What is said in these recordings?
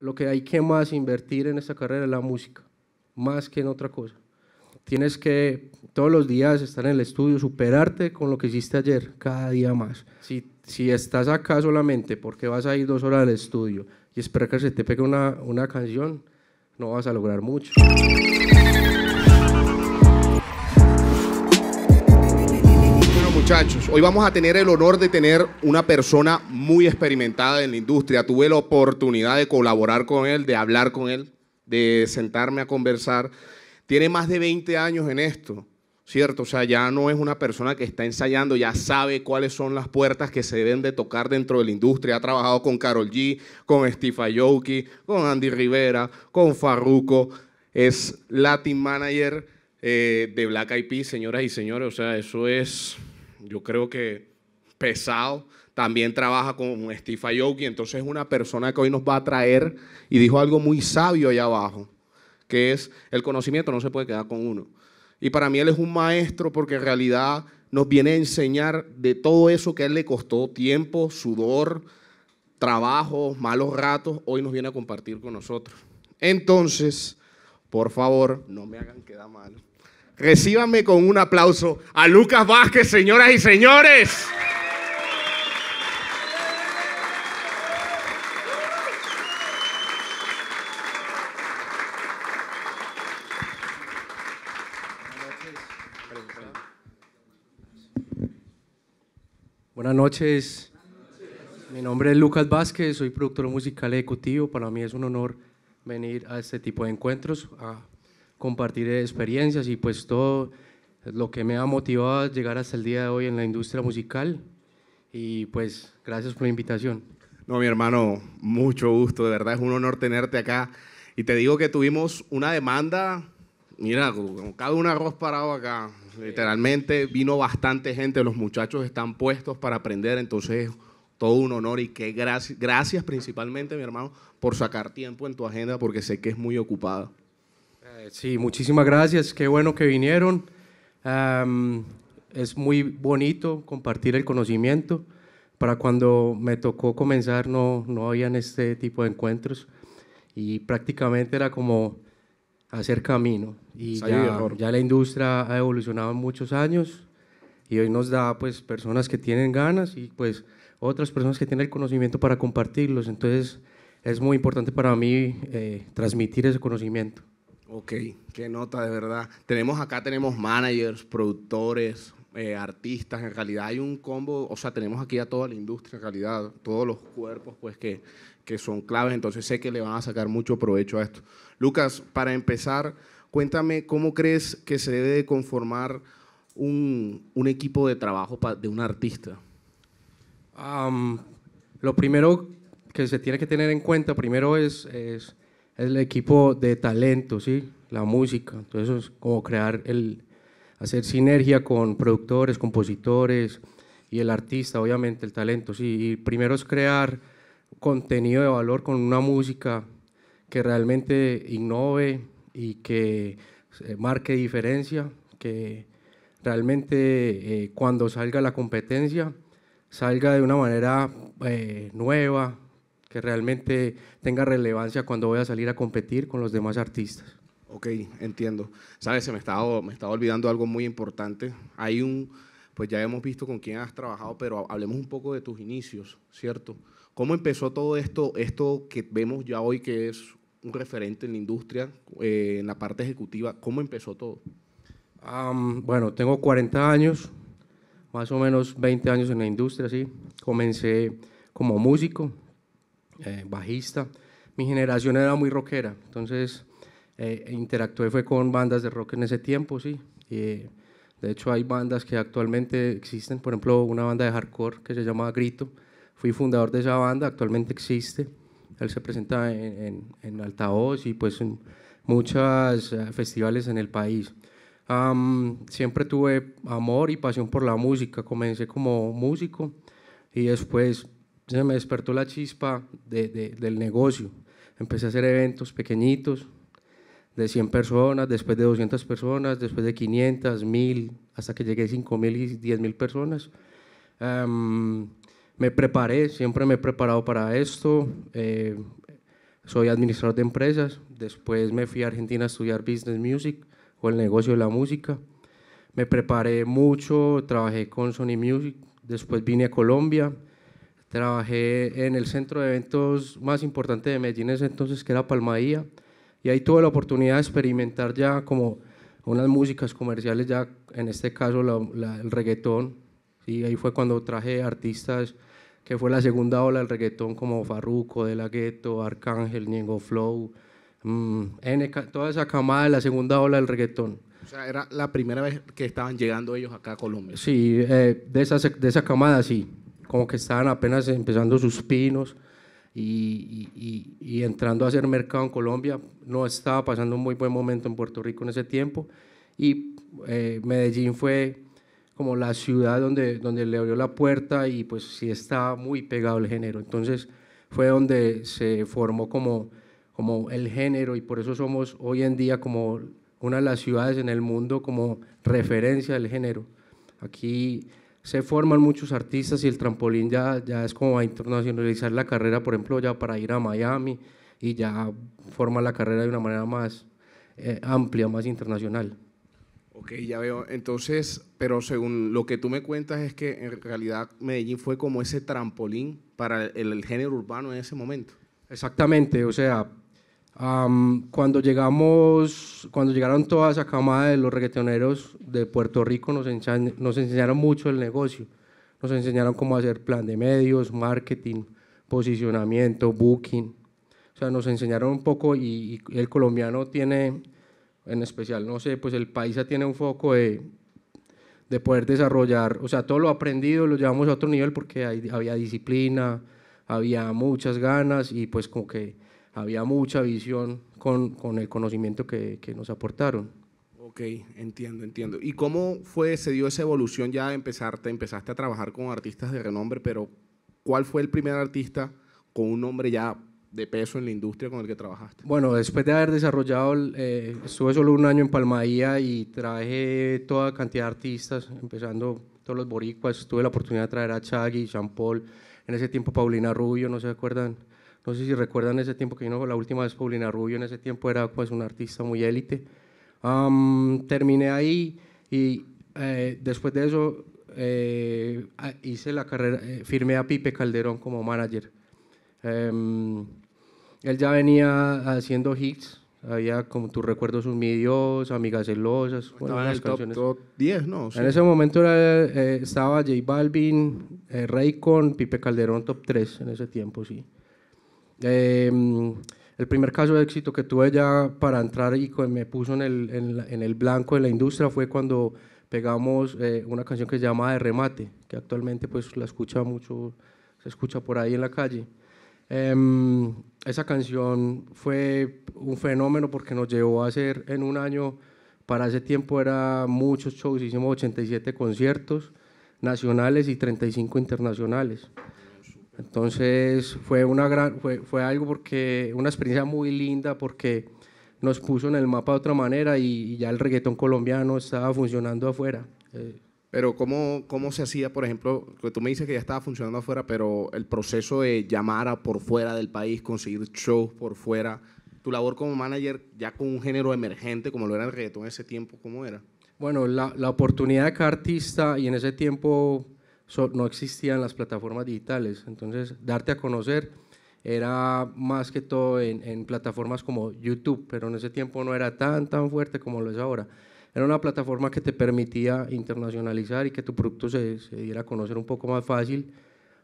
lo que hay que más invertir en esta carrera es la música, más que en otra cosa. Tienes que todos los días estar en el estudio, superarte con lo que hiciste ayer, cada día más. Si, si estás acá solamente porque vas a ir dos horas al estudio y esperas que se te pegue una, una canción, no vas a lograr mucho. muchachos, hoy vamos a tener el honor de tener una persona muy experimentada en la industria. Tuve la oportunidad de colaborar con él, de hablar con él, de sentarme a conversar. Tiene más de 20 años en esto, ¿cierto? O sea, ya no es una persona que está ensayando, ya sabe cuáles son las puertas que se deben de tocar dentro de la industria. Ha trabajado con Carol G, con Steve con Andy Rivera, con Farruko. Es Latin Manager. Eh, de Black IP, señoras y señores. O sea, eso es yo creo que pesado, también trabaja con Steve Ayoki. entonces es una persona que hoy nos va a traer y dijo algo muy sabio allá abajo, que es el conocimiento no se puede quedar con uno. Y para mí él es un maestro porque en realidad nos viene a enseñar de todo eso que a él le costó tiempo, sudor, trabajo, malos ratos, hoy nos viene a compartir con nosotros. Entonces, por favor, no me hagan quedar mal. Recíbanme con un aplauso a Lucas Vázquez, señoras y señores. Buenas noches. Mi nombre es Lucas Vázquez, soy productor musical ejecutivo. Para mí es un honor venir a este tipo de encuentros, a compartir experiencias y pues todo lo que me ha motivado a llegar hasta el día de hoy en la industria musical. Y pues gracias por la invitación. No, mi hermano, mucho gusto, de verdad es un honor tenerte acá. Y te digo que tuvimos una demanda, mira, con cada un arroz parado acá, literalmente vino bastante gente, los muchachos están puestos para aprender, entonces todo un honor y que gracias, gracias principalmente, mi hermano, por sacar tiempo en tu agenda porque sé que es muy ocupada. Sí, muchísimas gracias, qué bueno que vinieron. es muy bonito compartir el conocimiento. Para cuando me tocó comenzar no, no habían este tipo de encuentros y prácticamente era como hacer camino. Y ya, la industria ha evolucionado en muchos años y hoy nos da pues personas que tienen ganas y pues otras personas que tienen el conocimiento para compartirlos. Entonces es muy importante para mí eh, transmitir ese conocimiento. Ok, qué nota, de verdad. Tenemos acá, tenemos managers, productores, eh, artistas, en realidad hay un combo, o sea, tenemos aquí a toda la industria, en realidad, todos los cuerpos, pues, que, que son claves, entonces sé que le van a sacar mucho provecho a esto. Lucas, para empezar, cuéntame, ¿cómo crees que se debe conformar un, equipo de trabajo de un artista? lo primero que se tiene que tener en cuenta, primero es el equipo de talento, ¿sí? la música. Entonces, es como crear el, hacer sinergia con productores, compositores y el artista, obviamente, el talento. Sí. Y primero es crear contenido de valor con una música que realmente innove y que eh, marque diferencia, que realmente eh, cuando salga la competencia salga de una manera eh, nueva, que realmente tenga relevancia cuando voy a salir a competir con los demás artistas. Ok, entiendo. Sabes, se me estaba, me estaba olvidando algo muy importante. Hay un, pues ya hemos visto con quién has trabajado, pero hablemos un poco de tus inicios, ¿cierto? ¿Cómo empezó todo esto, esto que vemos ya hoy que es un referente en la industria, eh, en la parte ejecutiva? ¿Cómo empezó todo? bueno, tengo 40 años, más o menos 20 años en la industria, sí. Comencé como músico, eh, bajista. Mi generación era muy rockera, entonces eh, interactué fue con bandas de rock en ese tiempo, sí. de hecho hay bandas que actualmente existen, por ejemplo una banda de hardcore que se llama Grito, fui fundador de esa banda, actualmente existe, él se presenta en, en, altavoz y pues en muchos eh, festivales en el país. siempre tuve amor y pasión por la música. Comencé como músico y después entonces me despertó la chispa del negocio. Empecé a hacer eventos pequeñitos, de 100 personas, después de 200 personas, después de 500, 1000, hasta que llegué a 5000 y 10000 personas. Em, me preparé, siempre me he preparado para esto. Eh, soy administrador de empresas. Después me fui a Argentina a estudiar Business Music o el negocio de la música. Me preparé mucho, trabajé con Sony Music. Después vine a Colombia Trabajé en el centro de eventos más importante de Medellín ese entonces, que era palmaía y ahí tuve la oportunidad de experimentar ya como unas músicas comerciales, ya en este caso el reggaetón, y ahí fue cuando traje artistas que fue la segunda ola del reggaetón como Farruko, De La Ghetto, Arcángel, Ñengo Flow, mmm, toda esa camada de la segunda ola del reggaetón. O sea, era la primera vez que estaban llegando ellos acá a Colombia. Sí, eh, de, esa, de esa camada sí como que estaban apenas empezando sus pinos y, entrando a hacer mercado en Colombia. No estaba pasando un muy buen momento en Puerto Rico en ese tiempo y eh, Medellín fue como la ciudad donde, donde le abrió la puerta y pues sí estaba muy pegado el género. Entonces fue donde se formó como, como el género y por eso somos hoy en día como una de las ciudades en el mundo como referencia del género. Aquí se forman muchos artistas y el trampolín ya, ya es como a internacionalizar la carrera, por ejemplo, ya para ir a Miami y ya forma la carrera de una manera más eh, amplia, más internacional. Ok, ya veo. Entonces, pero según lo que tú me cuentas es que en realidad Medellín fue como ese trampolín para el género urbano en ese momento. Exactamente, o sea, cuando llegamos, cuando llegaron toda esa camada de los reggaetoneros de Puerto Rico, nos, enseñaron mucho el negocio. Nos enseñaron cómo hacer plan de medios, marketing, posicionamiento, booking. O sea, nos enseñaron un poco y, el colombiano tiene, en especial, no sé, pues el paisa tiene un foco de, de poder desarrollar, o sea, todo lo aprendido lo llevamos a otro nivel porque había disciplina, había muchas ganas y pues como que había mucha visión con, con el conocimiento que, que, nos aportaron. Ok, entiendo, entiendo. ¿Y cómo fue, se dio esa evolución ya de empezarte, empezaste a trabajar con artistas de renombre, pero ¿cuál fue el primer artista con un nombre ya de peso en la industria con el que trabajaste? Bueno, después de haber desarrollado, eh, estuve solo un año en Palmaía y traje toda cantidad de artistas, empezando todos los boricuas, tuve la oportunidad de traer a Chagui, Jean Paul, en ese tiempo Paulina Rubio, no se acuerdan, no sé si recuerdan ese tiempo que vino la última vez Paulina Rubio, en ese tiempo era pues un artista muy élite. terminé ahí y eh, después de eso eh, hice la carrera, eh, firmé a Pipe Calderón como manager. Em, él ya venía haciendo hits, había como tus recuerdos un mi Dios, Amigas Celosas, bueno, en el Top, 10, ¿no? En ese momento estaba J Balvin, Raycon, Pipe Calderón top 3 en ese tiempo, sí. Em, el primer caso de éxito que tuve ya para entrar y me puso en el, en, el blanco de la industria fue cuando pegamos eh, una canción que se llama De Remate, que actualmente pues la escucha mucho, se escucha por ahí en la calle. Em, esa canción fue un fenómeno porque nos llevó a hacer en un año, para ese tiempo era muchos shows, hicimos 87 conciertos nacionales y 35 internacionales. Entonces fue, una gran, fue, algo porque, una experiencia muy linda porque nos puso en el mapa de otra manera y, ya el reggaetón colombiano estaba funcionando afuera. Eh, pero ¿cómo, ¿cómo se hacía, por ejemplo, que tú me dices que ya estaba funcionando afuera, pero el proceso de llamar a por fuera del país, conseguir shows por fuera, tu labor como manager ya con un género emergente como lo era el reggaetón en ese tiempo, ¿cómo era? Bueno, la, la oportunidad de cada artista y en ese tiempo no existían las plataformas digitales. Entonces, darte a conocer era más que todo en, plataformas como YouTube, pero en ese tiempo no era tan, tan fuerte como lo es ahora. Era una plataforma que te permitía internacionalizar y que tu producto se, se diera a conocer un poco más fácil.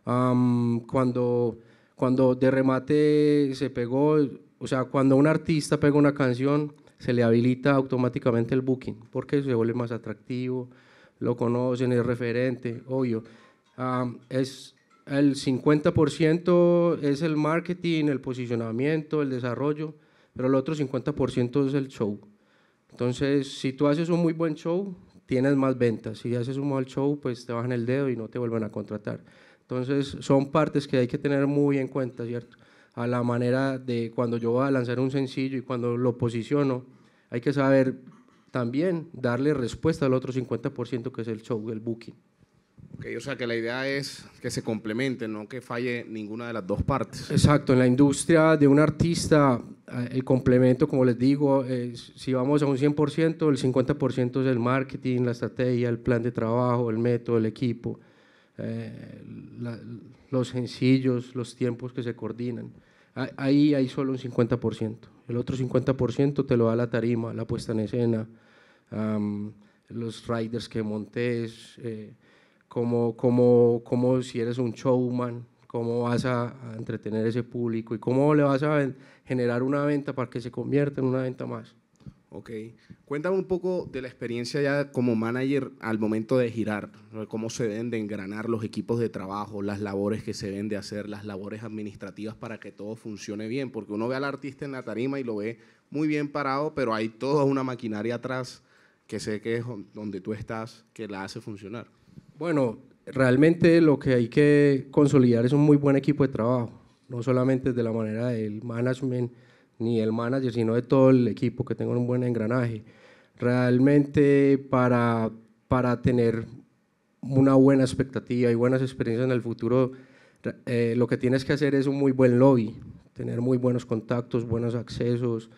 cuando, cuando de remate se pegó, o sea, cuando un artista pega una canción, se le habilita automáticamente el booking, porque se vuelve más atractivo, lo conocen, es referente, obvio. es el 50% es el marketing, el posicionamiento, el desarrollo, pero el otro 50% es el show. Entonces, si tú haces un muy buen show, tienes más ventas. Si haces un mal show, pues te bajan el dedo y no te vuelven a contratar. Entonces, son partes que hay que tener muy en cuenta, ¿cierto? A la manera de cuando yo voy a lanzar un sencillo y cuando lo posiciono, hay que saber también darle respuesta al otro 50% que es el show, el booking. Okay, o sea que la idea es que se complemente no que falle ninguna de las dos partes. Exacto, en la industria de un artista, eh, el complemento, como les digo, si vamos a un 100%, el 50% es el marketing, la estrategia, el plan de trabajo, el método, el equipo, eh, los sencillos, los tiempos que se coordinan. Ahí hay solo un 50%. El otro 50% te lo da la tarima, la puesta en escena, los riders que montes, eh, como como como si eres un showman, cómo vas a, entretener ese público y cómo le vas a generar una venta para que se convierta en una venta más. Ok. Cuéntame un poco de la experiencia ya como manager al momento de girar, cómo se deben de engranar los equipos de trabajo, las labores que se deben de hacer, las labores administrativas para que todo funcione bien, porque uno ve al artista en la tarima y lo ve muy bien parado, pero hay toda una maquinaria atrás que sé que es donde tú estás, que la hace funcionar? Bueno, realmente lo que hay que consolidar es un muy buen equipo de trabajo, no solamente de la manera del management ni el manager, sino de todo el equipo, que tenga un buen engranaje. Realmente para, para tener una buena expectativa y buenas experiencias en el futuro, eh, lo que tienes que hacer es un muy buen lobby, tener muy buenos contactos, buenos accesos,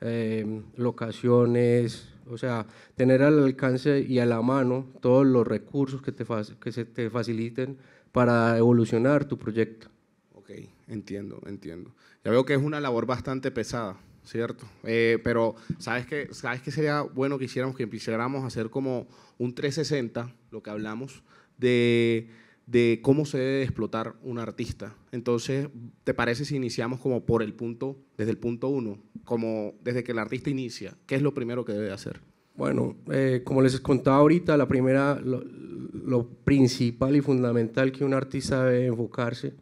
eh, locaciones, o sea, tener al alcance y a la mano todos los recursos que, te que se te faciliten para evolucionar tu proyecto. Ok, entiendo, entiendo. Ya veo que es una labor bastante pesada, ¿cierto? Eh, pero, ¿sabes qué, ¿sabes qué sería bueno que hiciéramos? Que empezáramos a hacer como un 360, lo que hablamos, de de cómo se debe explotar un artista. Entonces, ¿te parece si iniciamos como por el punto, desde el punto uno, como desde que el artista inicia, qué es lo primero que debe hacer? Bueno, eh, como les contaba ahorita, la primera, lo, principal y fundamental que un artista debe enfocarse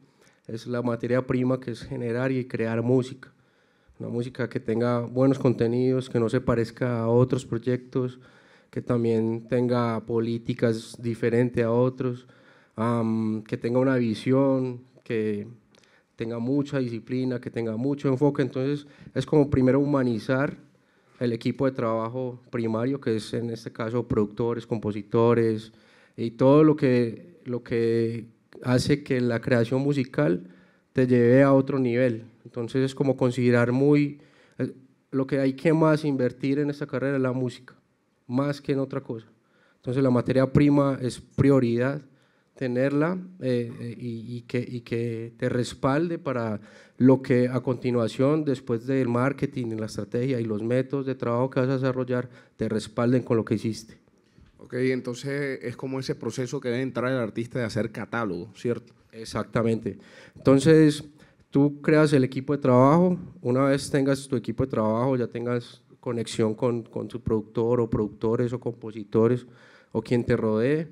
es la materia prima que es generar y crear música. Una música que tenga buenos contenidos, que no se parezca a otros proyectos, que también tenga políticas diferentes a otros, que tenga una visión, que tenga mucha disciplina, que tenga mucho enfoque. Entonces es como primero humanizar el equipo de trabajo primario, que es en este caso productores, compositores y todo lo que, lo que hace que la creación musical te lleve a otro nivel. Entonces es como considerar muy eh, lo que hay que más invertir en esta carrera es la música, más que en otra cosa. Entonces la materia prima es prioridad tenerla eh, eh, y, que, que, te respalde para lo que a continuación, después del marketing, la estrategia y los métodos de trabajo que vas a desarrollar, te respalden con lo que hiciste. Ok, entonces es como ese proceso que debe entrar el artista de hacer catálogo, ¿cierto? Exactamente. Entonces, tú creas el equipo de trabajo, una vez tengas tu equipo de trabajo, ya tengas conexión con, con tu productor o productores o compositores o quien te rodee,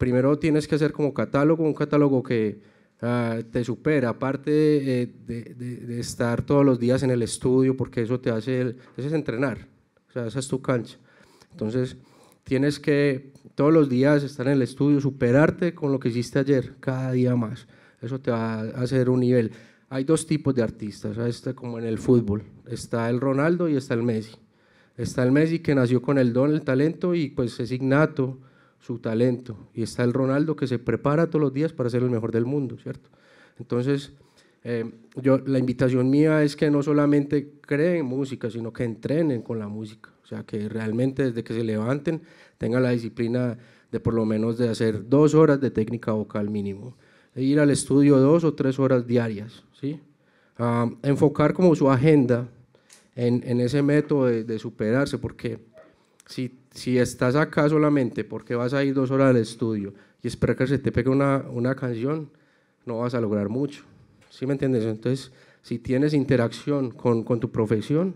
primero tienes que hacer como catálogo, un catálogo que ah, te supera, aparte eh, de, estar todos los días en el estudio, porque eso te hace, es entrenar, o sea, esa es tu cancha. Entonces, tienes que todos los días estar en el estudio, superarte con lo que hiciste ayer, cada día más. Eso te va a hacer un nivel. Hay dos tipos de artistas, está como en el fútbol. Está el Ronaldo y está el Messi. Está el Messi que nació con el don, el talento y pues es innato su talento. Y está el Ronaldo que se prepara todos los días para ser el mejor del mundo, ¿cierto? Entonces, eh, yo, la invitación mía es que no solamente creen música, sino que entrenen con la música. O sea, que realmente desde que se levanten tengan la disciplina de por lo menos de hacer dos horas de técnica vocal mínimo. ir al estudio dos o tres horas diarias, ¿sí? Ah, enfocar como su agenda en, ese método de, de superarse, porque si si estás acá solamente porque vas a ir dos horas al estudio y espera que se te pegue una, una canción, no vas a lograr mucho. ¿Sí me entiendes? Entonces, si tienes interacción con, tu profesión,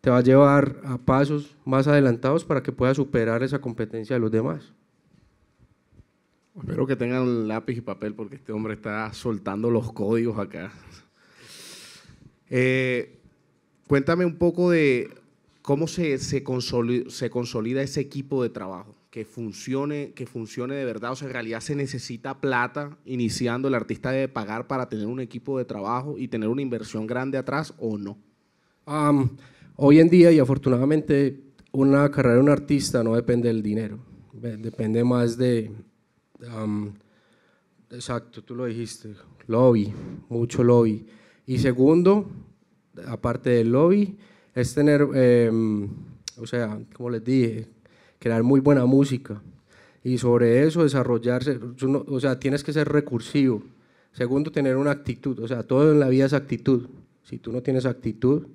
te va a llevar a pasos más adelantados para que puedas superar esa competencia de los demás. Espero que tengan lápiz y papel porque este hombre está soltando los códigos acá. Eh, cuéntame un poco de ¿Cómo se, se, consolida, ese equipo de trabajo? Que funcione, que funcione de verdad. O sea, en realidad se necesita plata iniciando. El artista debe pagar para tener un equipo de trabajo y tener una inversión grande atrás o no. hoy en día, y afortunadamente, una carrera de un artista no depende del dinero. Depende más de. exacto, tú lo dijiste. Lobby, mucho lobby. Y segundo, aparte del lobby, es tener, em, o sea, como les dije, crear muy buena música y sobre eso desarrollarse, o sea, tienes que ser recursivo. Segundo, tener una actitud, o sea, todo en la vida es actitud. Si tú no tienes actitud,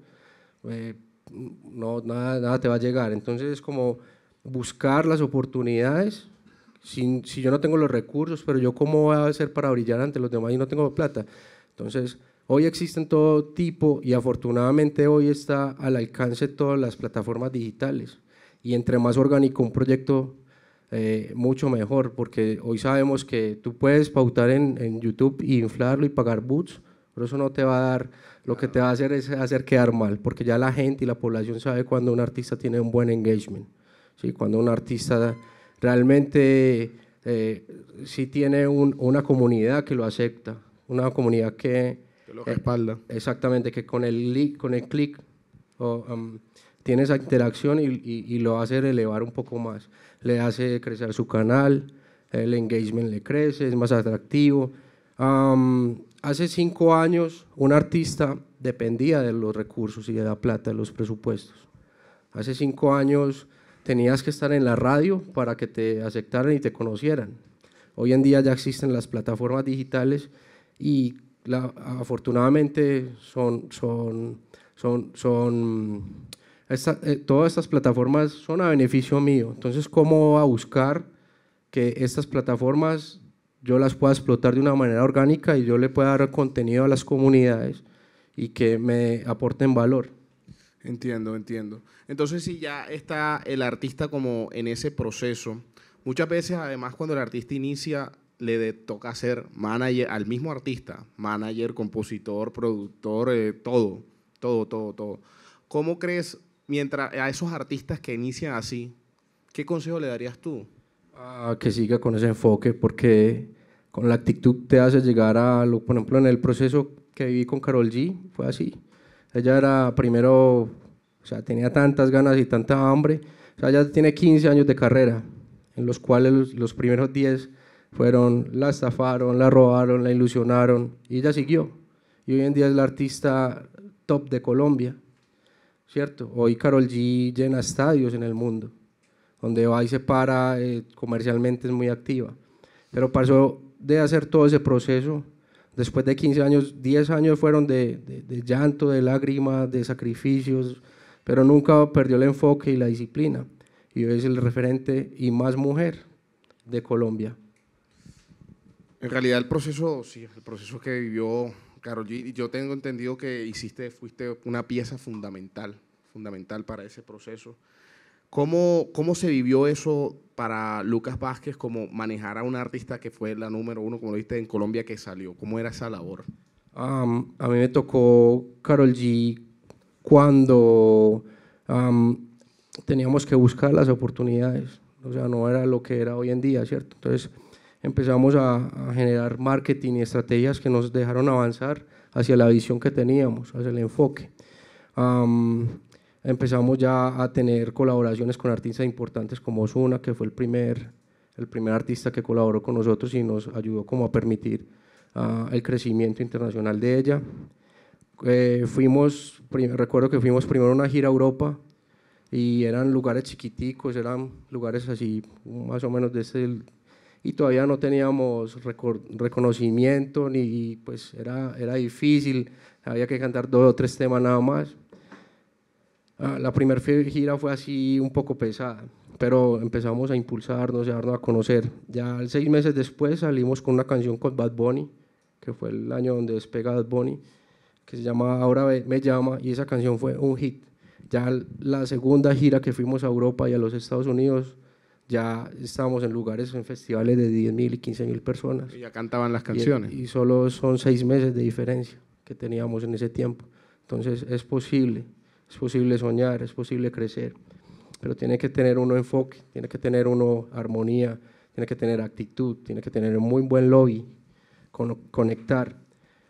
eh, no, nada, te va a llegar. Entonces es como buscar las oportunidades. Si, si yo no tengo los recursos, pero yo cómo voy a ser para brillar ante los demás y no tengo plata. Entonces, Hoy existen todo tipo y afortunadamente hoy está al alcance de todas las plataformas digitales. Y entre más orgánico un proyecto, eh, mucho mejor, porque hoy sabemos que tú puedes pautar en, YouTube e inflarlo y pagar boots, pero eso no te va a dar, lo que te va a hacer es hacer quedar mal, porque ya la gente y la población sabe cuando un artista tiene un buen engagement, ¿sí? cuando un artista realmente eh, sí tiene una comunidad que lo acepta, una comunidad que respalda. exactamente, que con el, con el clic um, tiene esa interacción y, lo hace elevar un poco más. Le hace crecer su canal, el engagement le crece, es más atractivo. Um, hace cinco años un artista dependía de los recursos y de la plata, de los presupuestos. Hace cinco años tenías que estar en la radio para que te aceptaran y te conocieran. Hoy en día ya existen las plataformas digitales y afortunadamente son, son, son, son eh, todas estas plataformas son a beneficio mío. Entonces, ¿cómo a buscar que estas plataformas yo las pueda explotar de una manera orgánica y yo le pueda dar contenido a las comunidades y que me aporten valor? Entiendo, entiendo. Entonces, si ya está el artista como en ese proceso, muchas veces además cuando el artista inicia le toca ser manager al mismo artista, manager, compositor, productor, eh, todo, todo, todo, todo. ¿Cómo crees, mientras a esos artistas que inician así, qué consejo le darías tú? Ah, que siga con ese enfoque, porque con la actitud te hace llegar a, lo, por ejemplo, en el proceso que viví con Carol G, fue así. Ella era primero, o sea, tenía tantas ganas y tanta hambre. O sea, ella tiene 15 años de carrera, en los cuales los, los primeros 10 fueron, la estafaron, la robaron, la ilusionaron y ella siguió. Y hoy en día es la artista top de Colombia, ¿cierto? Hoy Carol G llena estadios en el mundo, donde va y se para, eh, comercialmente es muy activa. Pero pasó de hacer todo ese proceso, después de 15 años, 10 años fueron de, de llanto, de lágrimas, de sacrificios, pero nunca perdió el enfoque y la disciplina. Y hoy es el referente y más mujer de Colombia. En realidad el proceso, sí, el proceso que vivió Carol G, yo tengo entendido que hiciste, fuiste una pieza fundamental, fundamental para ese proceso. ¿Cómo, ¿Cómo se vivió eso para Lucas Vázquez, como manejar a un artista que fue la número uno, como lo viste, en Colombia que salió? ¿Cómo era esa labor? a mí me tocó Carol G cuando teníamos que buscar las oportunidades. O sea, no era lo que era hoy en día, ¿cierto? Entonces, empezamos a, generar marketing y estrategias que nos dejaron avanzar hacia la visión que teníamos, hacia el enfoque. empezamos ya a tener colaboraciones con artistas importantes como Osuna, que fue el primer, el primer artista que colaboró con nosotros y nos ayudó como a permitir ah, el crecimiento internacional de ella. Eh, fuimos, recuerdo que fuimos primero a una gira a Europa y eran lugares chiquiticos, eran lugares así más o menos de ese y todavía no teníamos reconocimiento ni pues era, era difícil, había que cantar dos o tres temas nada más. Ah, la primera gira fue así un poco pesada, pero empezamos a impulsarnos a darnos a conocer. Ya seis meses después salimos con una canción con Bad Bunny, que fue el año donde despega Bad Bunny, que se llama Ahora me llama, y esa canción fue un hit. Ya la segunda gira que fuimos a Europa y a los Estados Unidos, ya estábamos en lugares, en festivales de 10.000 y 15.000 personas. Y ya cantaban las canciones. Y, solo son seis meses de diferencia que teníamos en ese tiempo. Entonces es posible, es posible soñar, es posible crecer, pero tiene que tener uno enfoque, tiene que tener uno armonía, tiene que tener actitud, tiene que tener un muy buen lobby, con, conectar.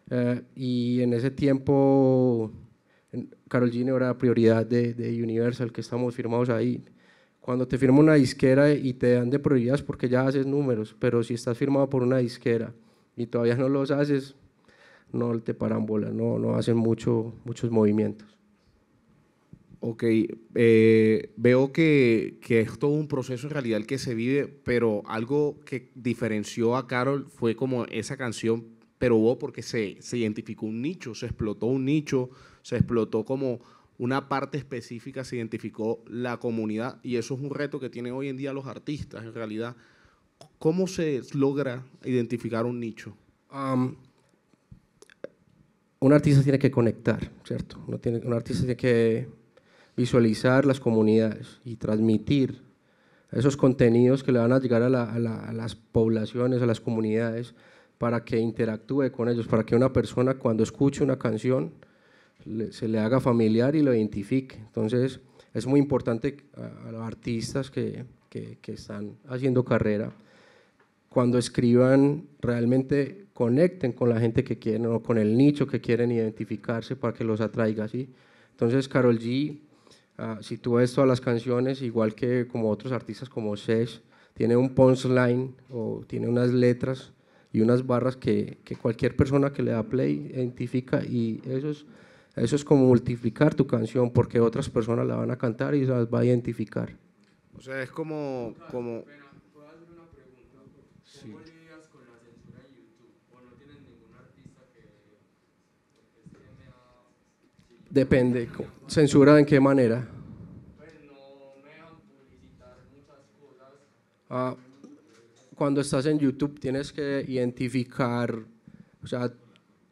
Eh, y en ese tiempo, Carol Gini era prioridad de, de Universal, que estamos firmados ahí cuando te firma una disquera y te dan de prohibidas porque ya haces números, pero si estás firmado por una disquera y todavía no los haces, no te paran bola, no, no hacen mucho, muchos movimientos. Ok, eh, veo que, que es todo un proceso en realidad el que se vive, pero algo que diferenció a Carol fue como esa canción, pero hubo porque se, se identificó un nicho, se explotó un nicho, se explotó como una parte específica se identificó la comunidad y eso es un reto que tienen hoy en día los artistas en realidad. ¿Cómo se logra identificar un nicho? un artista tiene que conectar, ¿cierto? tiene, un artista tiene que visualizar las comunidades y transmitir esos contenidos que le van a llegar a las poblaciones, a las comunidades, para que interactúe con ellos, para que una persona cuando escuche una canción, se le haga familiar y lo identifique. Entonces, es muy importante a, los artistas que, que, están haciendo carrera, cuando escriban, realmente conecten con la gente que quieren o con el nicho que quieren identificarse para que los atraiga. ¿sí? Entonces, Carol G ah, sitúa esto a las canciones, igual que como otros artistas como Sesh, tiene un punchline o tiene unas letras y unas barras que, que cualquier persona que le da play identifica y eso es eso es como multiplicar tu canción porque otras personas la van a cantar y las va a identificar. O sea, es como... como... Sí. Depende. ¿Censura en qué manera? Pues no me publicitar muchas cosas. Ah, cuando estás en YouTube tienes que identificar, o sea,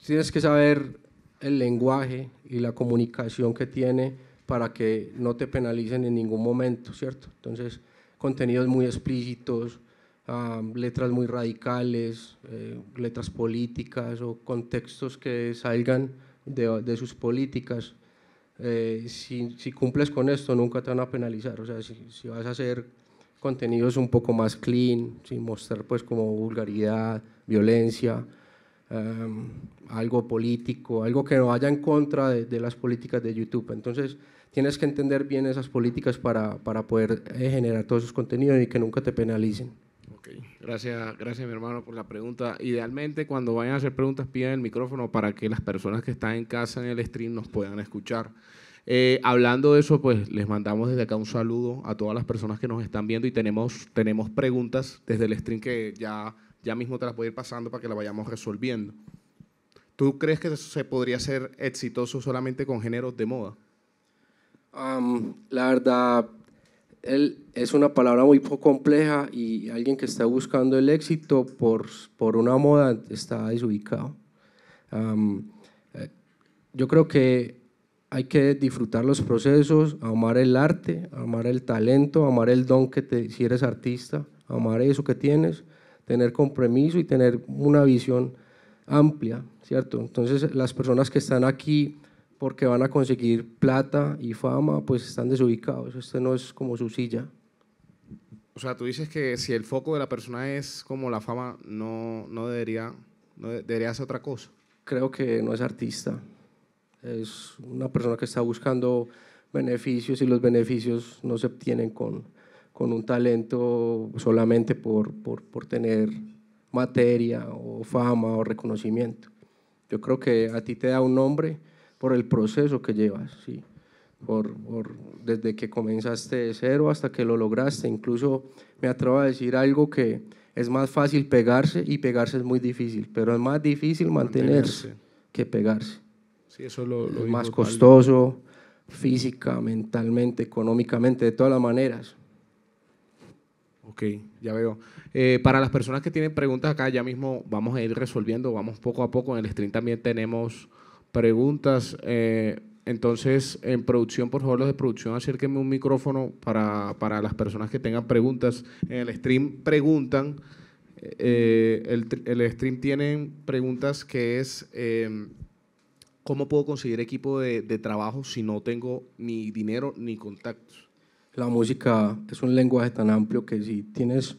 tienes que saber el lenguaje y la comunicación que tiene para que no te penalicen en ningún momento, ¿cierto? Entonces, contenidos muy explícitos, ah, letras muy radicales, eh, letras políticas o contextos que salgan de, sus políticas. Eh, si, cumples con esto, nunca te van a penalizar. O sea, si, si vas a hacer contenidos un poco más clean, sin mostrar pues como vulgaridad, violencia, Em, algo político, algo que no vaya en contra de, las políticas de YouTube. Entonces, tienes que entender bien esas políticas para, para poder eh, generar todos esos contenidos y que nunca te penalicen. Ok, gracias, gracias mi hermano por la pregunta. Idealmente, cuando vayan a hacer preguntas, piden el micrófono para que las personas que están en casa en el stream nos puedan escuchar. Eh, hablando de eso, pues les mandamos desde acá un saludo a todas las personas que nos están viendo y tenemos, tenemos preguntas desde el stream que ya ya mismo te las voy ir pasando para que la vayamos resolviendo. ¿Tú crees que se podría ser exitoso solamente con géneros de moda? la verdad, es una palabra muy poco compleja y alguien que está buscando el éxito por, por una moda está desubicado. Eh, yo creo que hay que disfrutar los procesos, amar el arte, amar el talento, amar el don que te, si eres artista, amar eso que tienes tener compromiso y tener una visión amplia, ¿cierto? Entonces las personas que están aquí porque van a conseguir plata y fama, pues están desubicados, este no es como su silla. O sea, tú dices que si el foco de la persona es como la fama, no, no, debería, no debería hacer otra cosa. Creo que no es artista, es una persona que está buscando beneficios y los beneficios no se obtienen con con un talento solamente por, por, por tener materia o fama o reconocimiento. Yo creo que a ti te da un nombre por el proceso que llevas, Por, desde que comenzaste de cero hasta que lo lograste. Incluso me atrevo a decir algo que es más fácil pegarse y pegarse es muy difícil, pero es más difícil mantenerse, que pegarse. Sí, eso lo, más costoso, física, mentalmente, económicamente, de todas las maneras. Ok, ya veo. Eh, para las personas que tienen preguntas acá, ya mismo vamos a ir resolviendo, vamos poco a poco. En el stream también tenemos preguntas. Eh, entonces, en producción, por favor, los de producción, acérquenme un micrófono para, las personas que tengan preguntas. En el stream preguntan. Eh, el, stream tiene preguntas que es, em, ¿cómo puedo conseguir equipo de, de trabajo si no tengo ni dinero ni contactos? la música es un lenguaje tan amplio que si tienes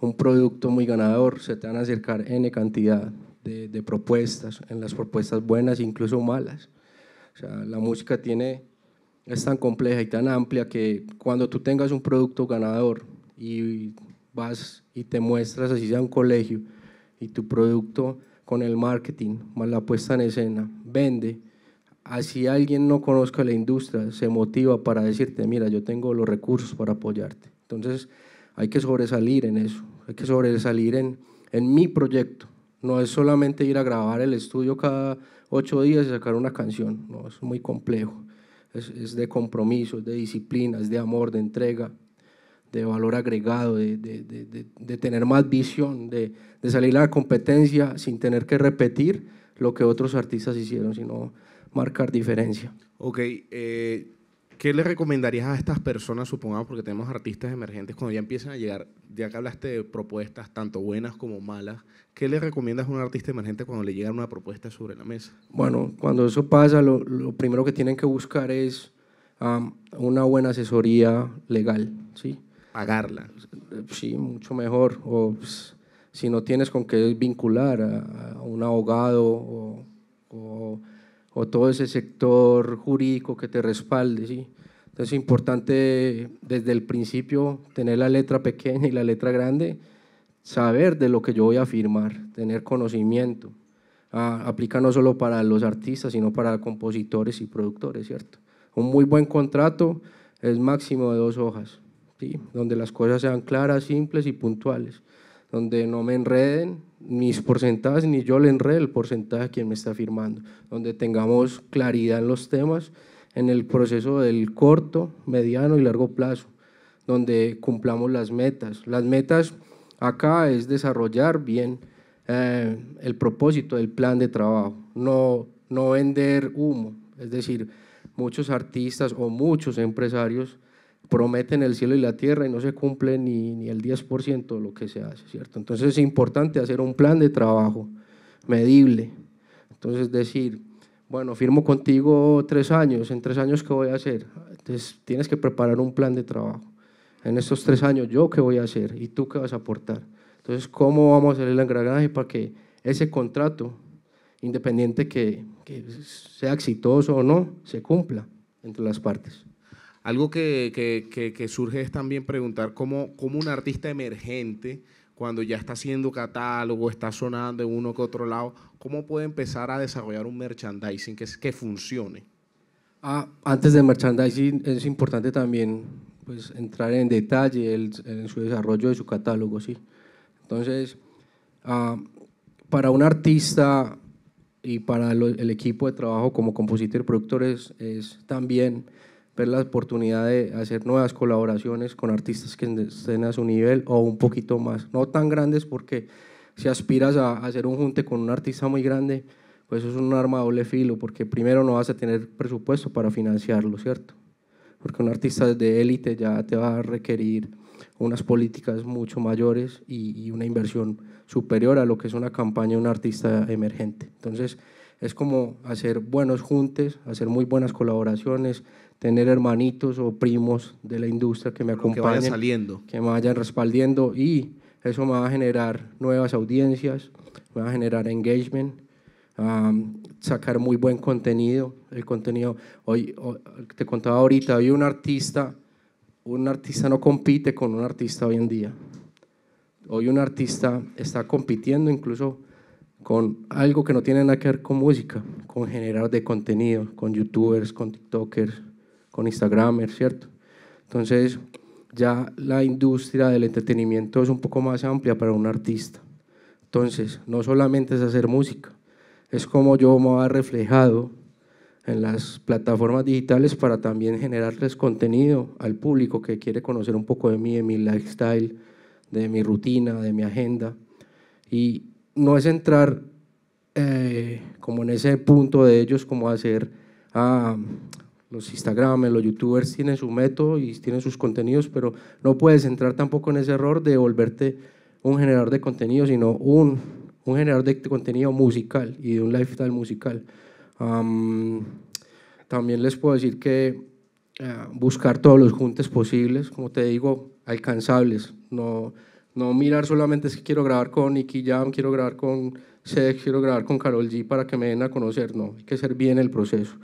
un producto muy ganador, se te van a acercar N cantidad de, propuestas, en las propuestas buenas, e incluso malas. O sea, la música tiene, es tan compleja y tan amplia que cuando tú tengas un producto ganador y vas y te muestras, así sea un colegio, y tu producto con el marketing, más la puesta en escena, vende, así alguien no conozca la industria, se motiva para decirte, mira, yo tengo los recursos para apoyarte. Entonces, hay que sobresalir en eso, hay que sobresalir en, en mi proyecto. No es solamente ir a grabar el estudio cada ocho días y sacar una canción, no, es muy complejo. Es, de compromiso, es de disciplina, es de amor, de entrega, de valor agregado, de, de, de, de tener más visión, de, salir a la competencia sin tener que repetir lo que otros artistas hicieron, sino marcar diferencia. Ok, eh, ¿qué le recomendarías a estas personas, supongamos, porque tenemos artistas emergentes, cuando ya empiezan a llegar, ya que hablaste de propuestas tanto buenas como malas, ¿qué le recomiendas a un artista emergente cuando le llega una propuesta sobre la mesa? Bueno, cuando eso pasa, lo, primero que tienen que buscar es una buena asesoría legal, ¿sí? Pagarla. Sí, mucho mejor. O pues, si no tienes con qué vincular a, un abogado o o todo ese sector jurídico que te respalde. ¿sí? Entonces es importante desde el principio tener la letra pequeña y la letra grande, saber de lo que yo voy a firmar, tener conocimiento. Ah, aplica no solo para los artistas, sino para compositores y productores, ¿cierto? Un muy buen contrato es máximo de dos hojas, ¿sí? donde las cosas sean claras, simples y puntuales donde no me enreden mis porcentajes ni yo le enrede el porcentaje a quien me está firmando, donde tengamos claridad en los temas, en el proceso del corto, mediano y largo plazo, donde cumplamos las metas. Las metas acá es desarrollar bien eh, el propósito del plan de trabajo, no, no vender humo, es decir, muchos artistas o muchos empresarios prometen el cielo y la tierra y no se cumple ni, ni el 10% de lo que se hace, ¿cierto? Entonces es importante hacer un plan de trabajo medible. Entonces decir, bueno, firmo contigo tres años, en tres años ¿qué voy a hacer? Entonces tienes que preparar un plan de trabajo. En estos tres años yo qué voy a hacer y tú qué vas a aportar. Entonces, ¿cómo vamos a hacer el engranaje para que ese contrato, independiente que sea exitoso o no, se cumpla entre las partes? Algo que, que, surge es también preguntar cómo, cómo un artista emergente, cuando ya está haciendo catálogo, está sonando en uno que otro lado, cómo puede empezar a desarrollar un merchandising que, que funcione. Ah, antes del merchandising es importante también pues, entrar en detalle en su desarrollo de su catálogo, sí. Entonces, ah, para un artista y para el equipo de trabajo como compositor y productor es también ver la oportunidad de hacer nuevas colaboraciones con artistas que estén a su nivel o un poquito más, no tan grandes porque si aspiras a hacer un junte con un artista muy grande, pues eso es un arma doble filo, porque primero no vas a tener presupuesto para financiarlo, ¿cierto? Porque un artista de élite ya te va a requerir unas políticas mucho mayores y, y una inversión superior a lo que es una campaña de un artista emergente. Entonces, es como hacer buenos juntes, hacer muy buenas colaboraciones, tener hermanitos o primos de la industria que me acompañen, que, saliendo. que me vayan respaldiendo y eso me va a generar nuevas audiencias, me va a generar engagement, sacar muy buen contenido. El contenido, hoy, te contaba ahorita, hoy un artista, un artista no compite con un artista hoy en día. Hoy un artista está compitiendo incluso con algo que no tiene nada que ver con música, con generar de contenido, con youtubers, con tiktokers, con instagram, ¿cierto? Entonces, ya la industria del entretenimiento es un poco más amplia para un artista. Entonces, no solamente es hacer música, es como yo me ha reflejado en las plataformas digitales para también generarles contenido al público que quiere conocer un poco de mí, de mi lifestyle, de mi rutina, de mi agenda. Y no es entrar eh, como en ese punto de ellos, como hacer, ah, los Instagram, los YouTubers tienen su método y tienen sus contenidos, pero no puedes entrar tampoco en ese error de volverte un generador de contenido, sino un, un generador de contenido musical y de un lifestyle musical. también les puedo decir que eh, buscar todos los juntes posibles, como te digo, alcanzables. No, no mirar solamente es que quiero grabar con Nicky Jam, quiero grabar con Sex, quiero grabar con Carol G para que me den a conocer. No, hay que ser bien el proceso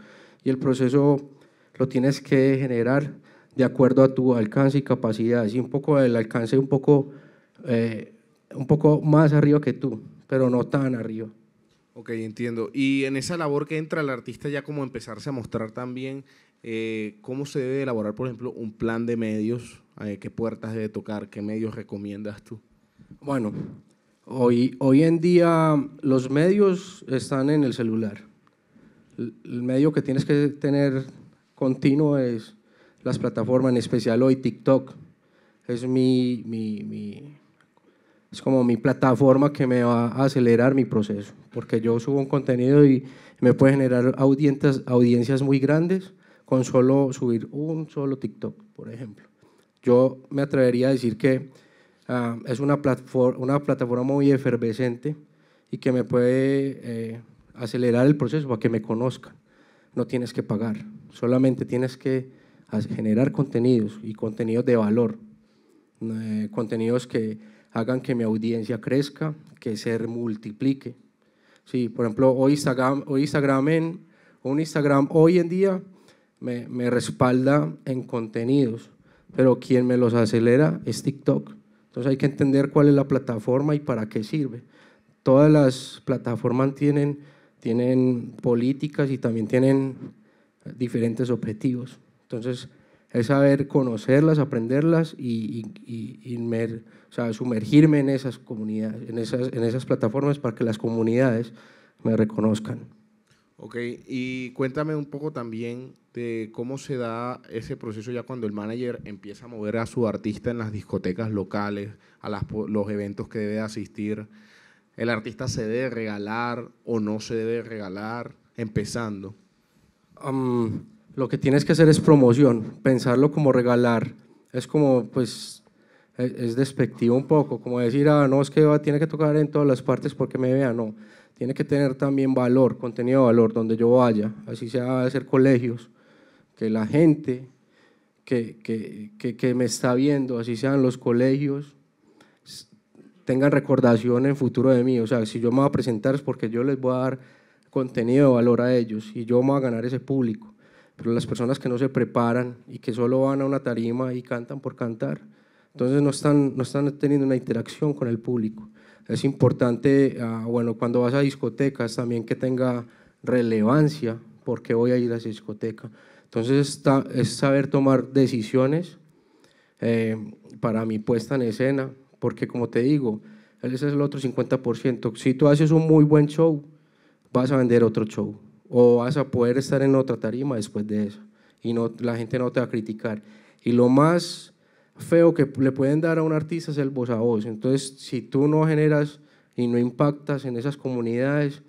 y el proceso lo tienes que generar de acuerdo a tu alcance y capacidad. y un poco el alcance un poco, eh, un poco más arriba que tú, pero no tan arriba. Ok, entiendo. Y en esa labor que entra el artista ya como empezarse a mostrar también eh, cómo se debe elaborar, por ejemplo, un plan de medios, eh, qué puertas debe tocar, qué medios recomiendas tú. Bueno, hoy, hoy en día los medios están en el celular el medio que tienes que tener continuo es las plataformas, en especial hoy TikTok. Es mi, mi, es como mi plataforma que me va a acelerar mi proceso, porque yo subo un contenido y me puede generar audiencias, audiencias muy grandes con solo subir un solo TikTok, por ejemplo. Yo me atrevería a decir que ah, es una, plataforma una plataforma muy efervescente y que me puede eh, acelerar el proceso para que me conozcan. No tienes que pagar, solamente tienes que generar contenidos y contenidos de valor, eh, contenidos que hagan que mi audiencia crezca, que se multiplique. Sí, por ejemplo, hoy Instagram, hoy Instagram, en, un Instagram hoy en día me, me respalda en contenidos, pero quien me los acelera es TikTok. Entonces hay que entender cuál es la plataforma y para qué sirve. Todas las plataformas tienen tienen políticas y también tienen diferentes objetivos. Entonces, es saber conocerlas, aprenderlas y, sumergirme en esas comunidades, en esas, plataformas para que las comunidades me reconozcan. Ok, y cuéntame un poco también de cómo se da ese proceso ya cuando el manager empieza a mover a su artista en las discotecas locales, a los eventos que debe asistir el artista se debe regalar o no se debe regalar empezando? lo que tienes que hacer es promoción, pensarlo como regalar. Es como, pues, e, es despectivo un poco, como decir, ah, no, es que va, tiene que tocar en todas las partes porque me vea, no. Tiene que tener también valor, contenido de valor, donde yo vaya, así sea ser colegios, que la gente que, que, que, que me está viendo, así sean los colegios, tengan recordación en futuro de mí. O sea, si yo me voy a presentar es porque yo les voy a dar contenido de valor a ellos y yo me voy a ganar ese público. Pero las personas que no se preparan y que solo van a una tarima y cantan por cantar, entonces no están, no están teniendo una interacción con el público. Es importante, ah, bueno, cuando vas a discotecas también que tenga relevancia, porque voy a ir a esa discoteca. Entonces está, es saber tomar decisiones eh, para mi puesta en escena, porque como te digo, ese es el otro 50%. Si tú haces un muy buen show, vas a vender otro show o vas a poder estar en otra tarima después de eso y no, la gente no te va a criticar. Y lo más feo que le pueden dar a un artista es el voz a voz. Entonces, si tú no generas y no impactas en esas comunidades,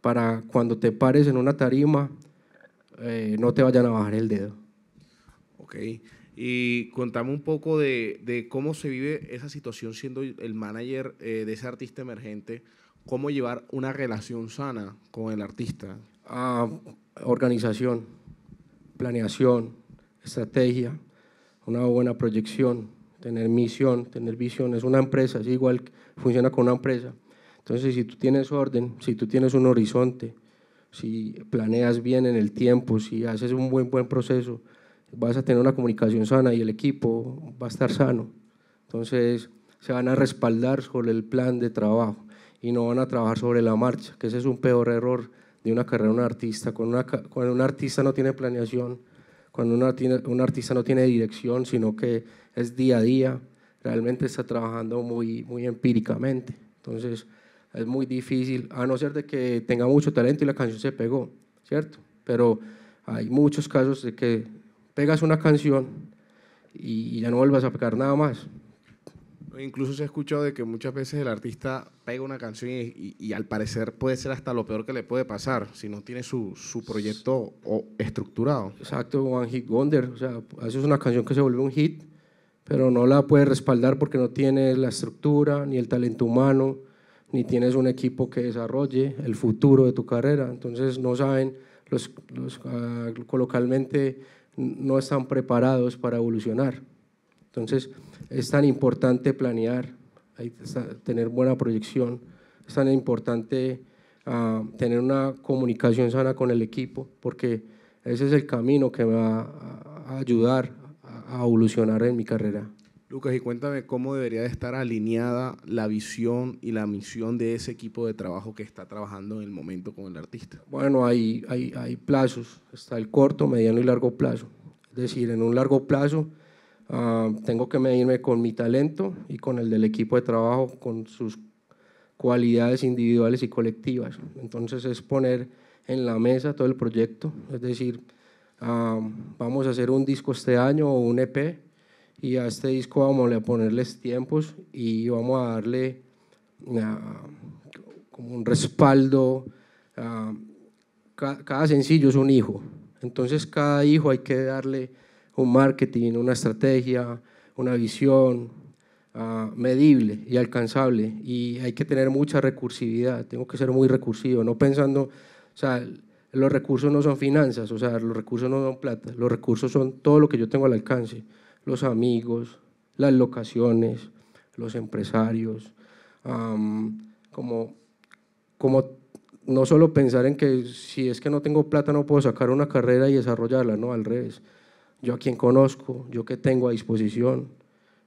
para cuando te pares en una tarima, eh, no te vayan a bajar el dedo. Ok. Y contame un poco de, cómo se vive esa situación siendo el manager eh, de ese artista emergente, cómo llevar una relación sana con el artista. Ah, organización, planeación, estrategia, una buena proyección, tener misión, tener visión. Es una empresa, es igual, funciona con una empresa. Entonces, si tú tienes orden, si tú tienes un horizonte, si planeas bien en el tiempo, si haces un buen, buen proceso, vas a tener una comunicación sana y el equipo va a estar sano. Entonces, se van a respaldar sobre el plan de trabajo y no van a trabajar sobre la marcha, que ese es un peor error de una carrera de un artista. Cuando, un artista no tiene planeación, cuando un artista no tiene dirección, sino que es día a día, realmente está trabajando muy, muy empíricamente. Entonces, es muy difícil, a no ser de que tenga mucho talento y la canción se pegó, ¿cierto? Pero hay muchos casos de que pegas una canción y, ya no vuelvas a pegar nada más. Incluso se ha escuchado de que muchas veces el artista pega una canción y, al parecer puede ser hasta lo peor que le puede pasar si no tiene su, su proyecto o estructurado. Exacto, One Hit Wonder. O sea, haces una canción que se vuelve un hit, pero no la puedes respaldar porque no tienes la estructura, ni el talento humano, ni tienes un equipo que desarrolle el futuro de tu carrera. Entonces no saben, los, ah, colocalmente no están preparados para evolucionar. Entonces, es tan importante planear, tener buena proyección, es tan importante ah, tener una comunicación sana con el equipo, porque ese es el camino que me va a ayudar a evolucionar en mi carrera. Lucas, y cuéntame cómo debería de estar alineada la visión y la misión de ese equipo de trabajo que está trabajando en el momento con el artista. Bueno, hay, plazos, está el corto, mediano y largo plazo. Es decir, en un largo plazo ah, tengo que medirme con mi talento y con el del equipo de trabajo, con sus cualidades individuales y colectivas. Entonces es poner en la mesa todo el proyecto, es decir, ah, vamos a hacer un disco este año o un EP y a este disco vamos a ponerles tiempos y vamos a darle ah, como un respaldo. Ah, cada sencillo es un hijo, entonces cada hijo hay que darle un marketing, una estrategia, una visión ah, medible y alcanzable y hay que tener mucha recursividad, tengo que ser muy recursivo, no pensando, o sea, los recursos no son finanzas, o sea, los recursos no son plata, los recursos son todo lo que yo tengo al alcance los amigos, las locaciones, los empresarios, como, como no solo pensar en que si es que no tengo plata no puedo sacar una carrera y desarrollarla, no, al revés. Yo a quien conozco, yo que tengo a disposición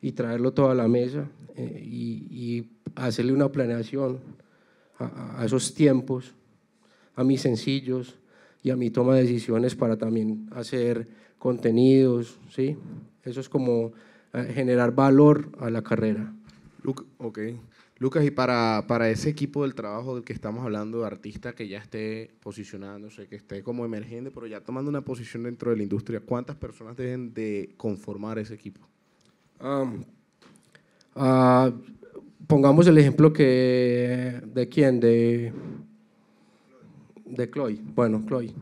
y traerlo todo a la mesa eh, y, hacerle una planeación a, esos tiempos, a mis sencillos y a mi toma de decisiones para también hacer contenidos, ¿sí? Eso es como eh, generar valor a la carrera. Lucas, y para, para ese equipo del trabajo del que estamos hablando, artista que ya esté posicionándose, que esté como emergente, pero ya tomando una posición dentro de la industria, ¿cuántas personas deben de conformar ese equipo? Um, ah, pongamos el ejemplo que de quién, de, de Chloe. Bueno, Chloe.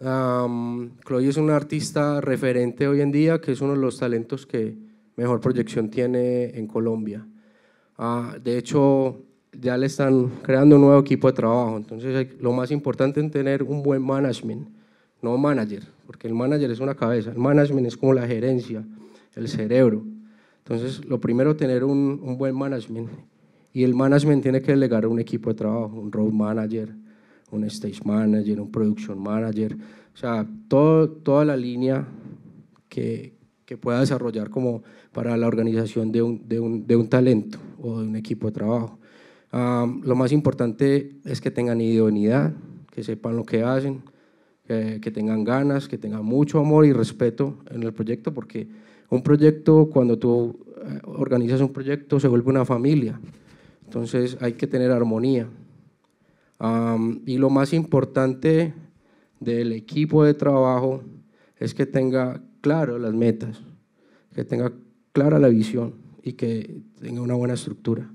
Chloe es una artista referente hoy en día, que es uno de los talentos que mejor proyección tiene en Colombia. Ah, de hecho, ya le están creando un nuevo equipo de trabajo, entonces lo más importante es tener un buen management, no manager, porque el manager es una cabeza, el management es como la gerencia, el cerebro. Entonces, lo primero, tener un, buen management. Y el management tiene que delegar un equipo de trabajo, un road manager, un stage manager, un production manager, o sea, todo, toda la línea que, que pueda desarrollar como para la organización de un, de un, de un talento o de un equipo de trabajo. lo más importante es que tengan idoneidad, que sepan lo que hacen, que tengan ganas, que tengan mucho amor y respeto en el proyecto, porque un proyecto, cuando tú eh, organizas un proyecto, se vuelve una familia. Entonces hay que tener armonía y lo más importante del equipo de trabajo es que tenga claro las metas, que tenga clara la visión y que tenga una buena estructura.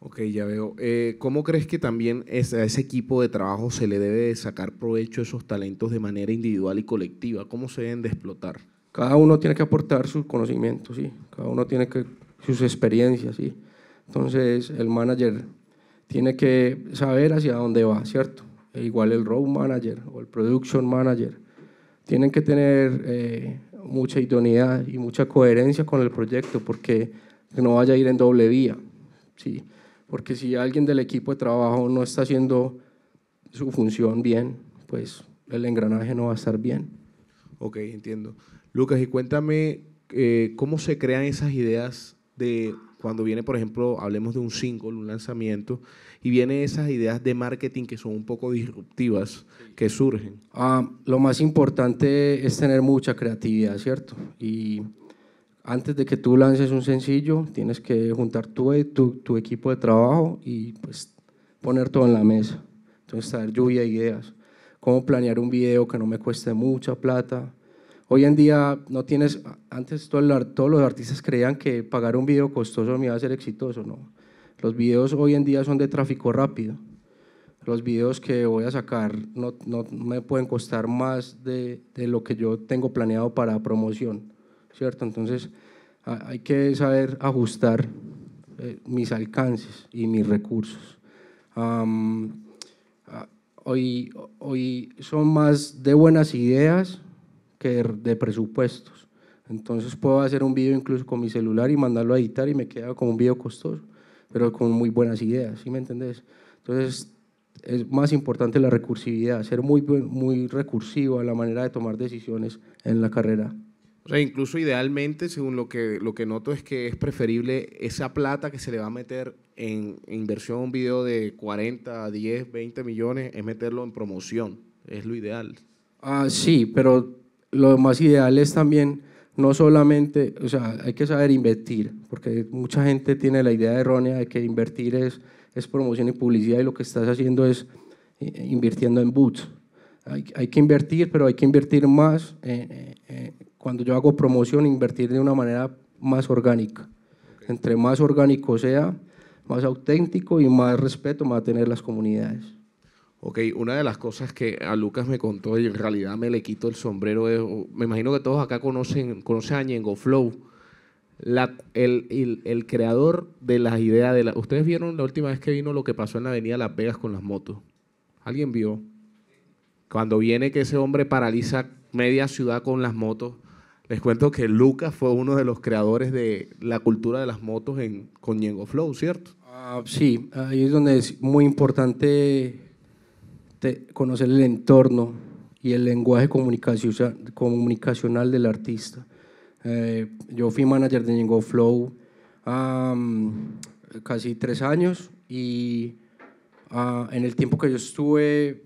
Ok, ya veo. Eh, ¿Cómo crees que también a ese equipo de trabajo se le debe sacar provecho esos talentos de manera individual y colectiva? ¿Cómo se deben de explotar? Cada uno tiene que aportar sus conocimientos, ¿sí? Cada uno tiene que sus experiencias, ¿sí? Entonces, el manager tiene que saber hacia dónde va, ¿cierto? E igual el road manager o el production manager. Tienen que tener eh, mucha idoneidad y mucha coherencia con el proyecto porque no vaya a ir en doble vía, ¿sí? Porque si alguien del equipo de trabajo no está haciendo su función bien, pues el engranaje no va a estar bien. Ok, entiendo. Lucas, y cuéntame eh, cómo se crean esas ideas de cuando viene, por ejemplo, hablemos de un single, un lanzamiento, y vienen esas ideas de marketing que son un poco disruptivas que surgen? Ah, lo más importante es tener mucha creatividad, ¿cierto? Y antes de que tú lances un sencillo, tienes que juntar tu, tu, tu equipo de trabajo y pues poner todo en la mesa. Entonces, traer lluvia de ideas. Cómo planear un video que no me cueste mucha plata, Hoy en día no tienes, antes todos los artistas creían que pagar un video costoso me iba a ser exitoso, no. Los videos hoy en día son de tráfico rápido. Los videos que voy a sacar no, no me pueden costar más de, de, lo que yo tengo planeado para promoción, ¿cierto? Entonces hay que saber ajustar eh, mis alcances y mis recursos. hoy, hoy son más de buenas ideas de presupuestos. Entonces puedo hacer un video incluso con mi celular y mandarlo a editar y me queda como un video costoso, pero con muy buenas ideas, ¿sí me entendés? Entonces es más importante la recursividad, ser muy, muy recursivo a la manera de tomar decisiones en la carrera. O sea, incluso idealmente, según lo que, lo que noto, es que es preferible esa plata que se le va a meter en inversión un video de 40, 10, 20 millones, es meterlo en promoción. Es lo ideal. Ah, sí, pero lo más ideal es también no solamente, o sea, hay que saber invertir, porque mucha gente tiene la idea errónea de que invertir es, promoción y publicidad y lo que estás haciendo es eh, invirtiendo en boots. Hay, que invertir, pero hay que invertir más. Eh, eh, cuando yo hago promoción, invertir de una manera más orgánica. Entre más orgánico sea, más auténtico y más respeto va a tener las comunidades. Ok, una de las cosas que a Lucas me contó y en realidad me le quito el sombrero me imagino que todos acá conocen, a Ñengo Flow, el, creador de las ideas de la... Ustedes vieron la última vez que vino lo que pasó en la avenida Las Vegas con las motos. ¿Alguien vio? Cuando viene que ese hombre paraliza media ciudad con las motos, les cuento que Lucas fue uno de los creadores de la cultura de las motos en, con Ñengo Flow, ¿cierto? Ah, sí, ahí es donde es muy importante conocer el entorno y el lenguaje comunicacional del artista. Eh, yo fui manager de Ningo Flow casi tres años y ah, en el tiempo que yo estuve,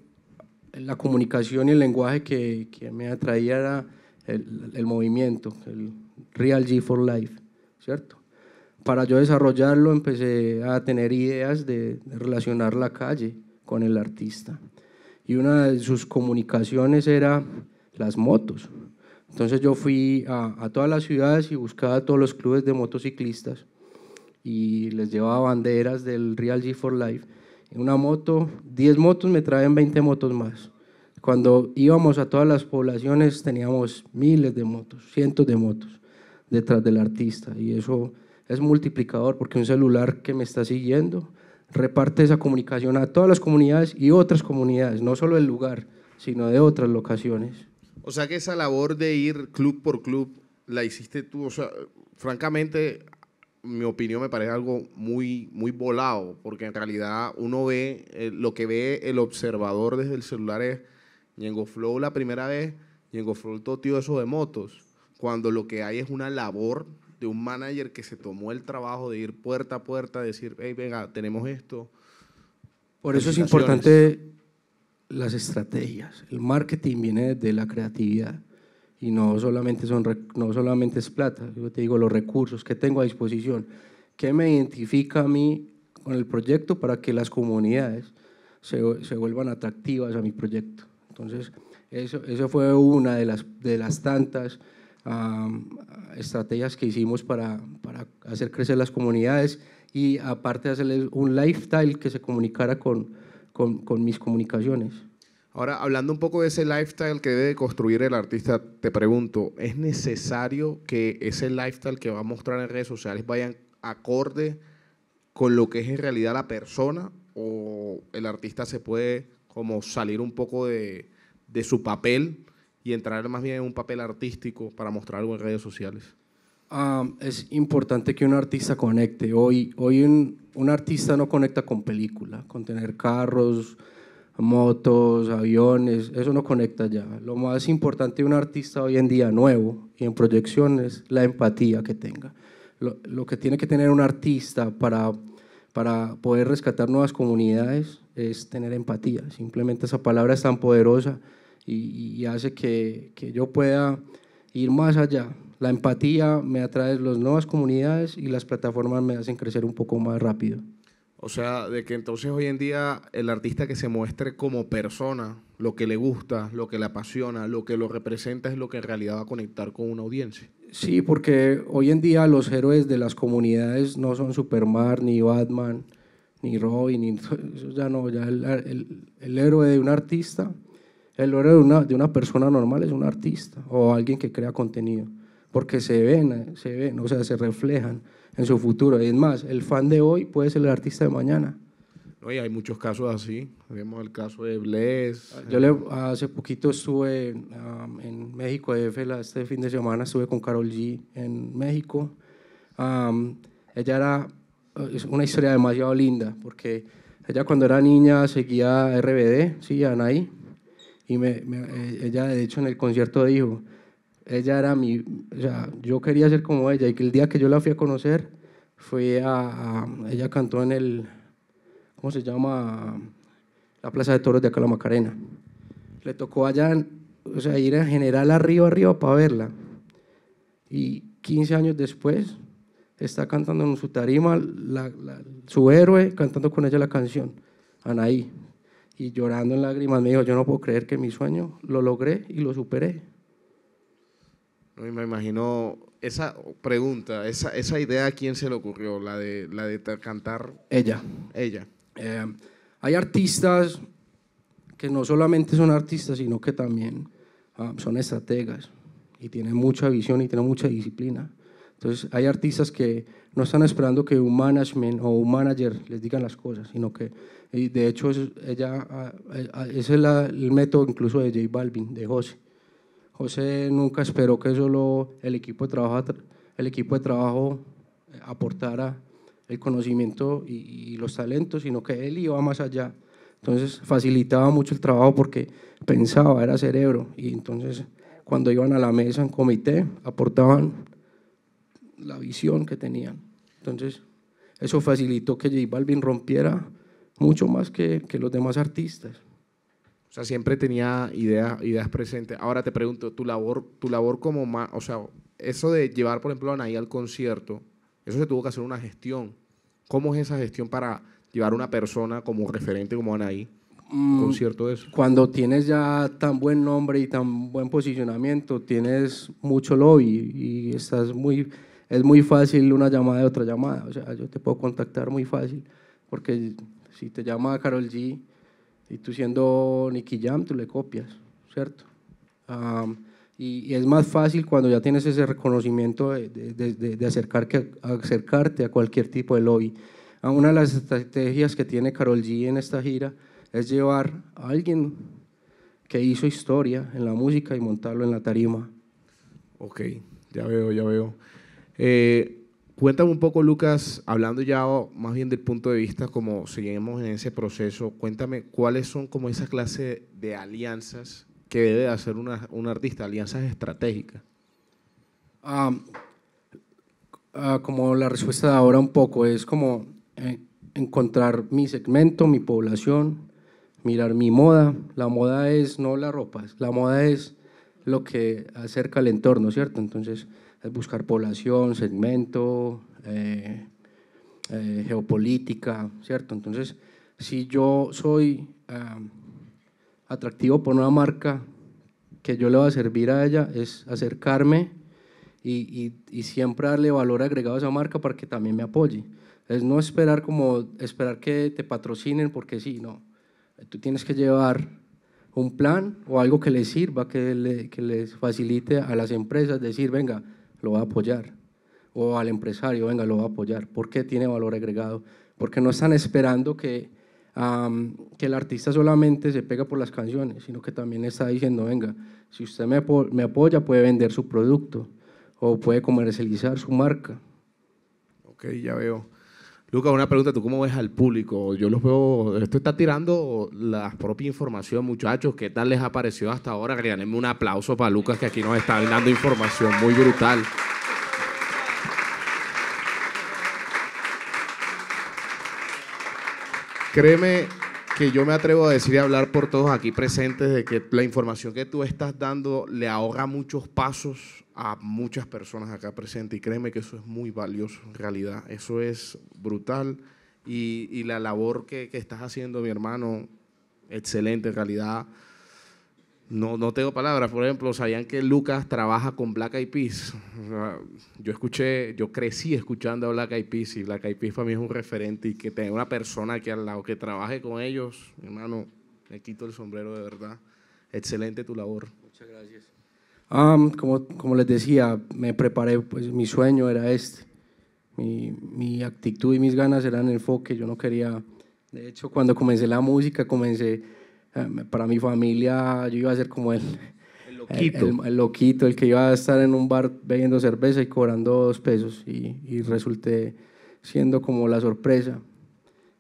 la comunicación y el lenguaje que, me atraía era el, movimiento, el Real G for Life, ¿cierto? Para yo desarrollarlo empecé a tener ideas de relacionar la calle con el artista y una de sus comunicaciones era las motos. Entonces yo fui a, todas las ciudades y buscaba a todos los clubes de motociclistas y les llevaba banderas del Real G for Life. en Una moto, 10 motos me traen 20 motos más. Cuando íbamos a todas las poblaciones teníamos miles de motos, cientos de motos detrás del artista y eso es multiplicador porque un celular que me está siguiendo reparte esa comunicación a todas las comunidades y otras comunidades, no solo del lugar, sino de otras locaciones. O sea que esa labor de ir club por club la hiciste tú, o sea, francamente, mi opinión me parece algo muy, muy volado, porque en realidad uno ve, eh, lo que ve el observador desde el celular es Ñengo Flow la primera vez, Ñengo Flow todo tío esos de motos, cuando lo que hay es una labor de un manager que se tomó el trabajo de ir puerta a puerta, decir, hey, venga, tenemos esto. Por eso es importante las estrategias. El marketing viene de la creatividad y no solamente, son, no solamente es plata, yo te digo los recursos que tengo a disposición. ¿Qué me identifica a mí con el proyecto para que las comunidades se, vuelvan atractivas a mi proyecto? Entonces, eso, eso fue una de las, de las tantas estrategias que hicimos para, para, hacer crecer las comunidades y aparte hacerle un lifestyle que se comunicara con, con, mis comunicaciones. Ahora, hablando un poco de ese lifestyle que debe construir el artista, te pregunto, ¿es necesario que ese lifestyle que va a mostrar en redes sociales vayan acorde con lo que es en realidad la persona o el artista se puede como salir un poco de, de su papel y entrar más bien en un papel artístico para mostrar algo en redes sociales? Ah, es importante que un artista conecte. Hoy, hoy un, un, artista no conecta con película, con tener carros, motos, aviones, eso no conecta ya. Lo más importante de un artista hoy en día nuevo y en proyección es la empatía que tenga. Lo, lo que tiene que tener un artista para, para poder rescatar nuevas comunidades es tener empatía. Simplemente esa palabra es tan poderosa y, hace que, yo pueda ir más allá. La empatía me atrae las nuevas comunidades y las plataformas me hacen crecer un poco más rápido. O sea, de que entonces hoy en día el artista que se muestre como persona, lo que le gusta, lo que le apasiona, lo que lo representa es lo que en realidad va a conectar con una audiencia. Sí, porque hoy en día los héroes de las comunidades no son Superman, ni Batman, ni Robin, ni, ya no, ya el héroe de un artista el logro de una, de una persona normal es un artista o alguien que crea contenido, porque se ven, se ven, o sea, se reflejan en su futuro. Y es más, el fan de hoy puede ser el artista de mañana. No, y hay muchos casos así. Vemos el caso de Bless. Yo le, hace poquito estuve um, en México, este fin de semana estuve con Carol G en México. Um, ella era es una historia demasiado linda, porque ella cuando era niña seguía RBD, sí, Anaí, y me, eh, ella, de hecho, en el concierto dijo, ella era mi, o sea, yo quería ser como ella. Y que el día que yo la fui a conocer, fui a, ella cantó en el, ¿cómo se llama? La Plaza de Toros de acá, Macarena. Le tocó allá, o sea, ir en general arriba, arriba para verla. Y 15 años después, está cantando en su tarima, su héroe, cantando con ella la canción, Anaí y llorando en lágrimas me dijo, yo no puedo creer que mi sueño lo logré y lo superé. No, me imagino esa pregunta, esa, esa, idea, ¿a quién se le ocurrió? La de, la de cantar. Ella. Ella. Eh, hay artistas que no solamente son artistas, sino que también ah, son estrategas y tienen mucha visión y tienen mucha disciplina. Entonces, hay artistas que no están esperando que un management o un manager les digan las cosas, sino que, de hecho, ella, ah, ah, ah, ese es el método incluso de J Balvin, de José. José nunca esperó que solo el equipo de trabajo, el equipo de trabajo aportara el conocimiento y los talentos, sino que él iba más allá. Entonces facilitaba mucho el trabajo porque pensaba, era cerebro. Y entonces cuando iban a la mesa en comité aportaban la visión que tenían. Entonces, eso facilitó que J Balvin rompiera mucho más que, que los demás artistas. O sea, siempre tenía ideas, ideas presentes. Ahora te pregunto, tu labor, tu labor como más, o sea, eso de llevar, por ejemplo, a Anaí al concierto, eso se tuvo que hacer una gestión. ¿Cómo es esa gestión para llevar a una persona como referente como Anaí al mm, concierto eso? Cuando tienes ya tan buen nombre y tan buen posicionamiento, tienes mucho lobby y estás muy es muy fácil una llamada de otra llamada. O sea, yo te puedo contactar muy fácil, porque si te llama Carol G y tú siendo Nicky Jam, tú le copias, ¿cierto? y, es más fácil cuando ya tienes ese reconocimiento de, de, de, acercar que, acercarte a cualquier tipo de lobby. Ah, una de las estrategias que tiene Carol G en esta gira es llevar a alguien que hizo historia en la música y montarlo en la tarima. Ok, ya veo, ya veo. Eh, cuéntame un poco, Lucas, hablando ya más bien del punto de vista, como seguimos en ese proceso, cuéntame cuáles son como esa clase de alianzas que debe hacer una, un artista, alianzas estratégicas. Ah, ah, como la respuesta de ahora un poco es como eh, encontrar mi segmento, mi población, mirar mi moda. La moda es no la ropa, la moda es lo que acerca al entorno, ¿cierto? Entonces, es eh, buscar población, segmento, eh, eh, geopolítica, ¿cierto? Entonces, si yo soy atractivo por una marca que yo le va a servir a ella, es acercarme y, y, siempre darle valor agregado a esa marca para que también me apoye. Es no esperar como esperar que te patrocinen porque sí, no. Tú tienes que llevar un plan o algo que le sirva, que, le, que les facilite a las empresas decir, venga, lo va a apoyar. O al empresario, venga, lo va a apoyar. porque tiene valor agregado? Porque no están esperando que, que el artista solamente se pega por las canciones, sino que también está diciendo, venga, si usted me, me apoya, puede vender su producto o puede comercializar su marca. Ok, ya veo. Lucas, una pregunta, ¿tú cómo ves al público? Yo los veo, esto está tirando la propia información, muchachos. ¿Qué tal les ha parecido hasta ahora? Regálenme un aplauso para Lucas, que aquí nos está dando información muy brutal. Créeme, que yo me atrevo a decir y hablar por todos aquí presentes de que la información que tú estás dando le ahorra muchos pasos a muchas personas acá presentes y créeme que eso es muy valioso en realidad, eso es brutal y, y la labor que, que estás haciendo mi hermano, excelente en realidad no, no tengo palabras. Por ejemplo, sabían que Lucas trabaja con Black Eyed Peas. Yo escuché, yo crecí escuchando a Black Eyed Peas y Black Eyed Peas para mí es un referente y que tenga una persona aquí al lado que trabaje con ellos, hermano, me quito el sombrero de verdad. Excelente tu labor. Muchas gracias. Um, como, como les decía, me preparé, pues mi sueño era este. Mi, mi actitud y mis ganas eran el enfoque. Yo no quería, de hecho, cuando comencé la música, comencé eh, para mi familia yo iba a ser como él. El loquito. El, loquito, el que iba a estar en un bar bebiendo cerveza y cobrando dos pesos. Y, resulté siendo como la sorpresa.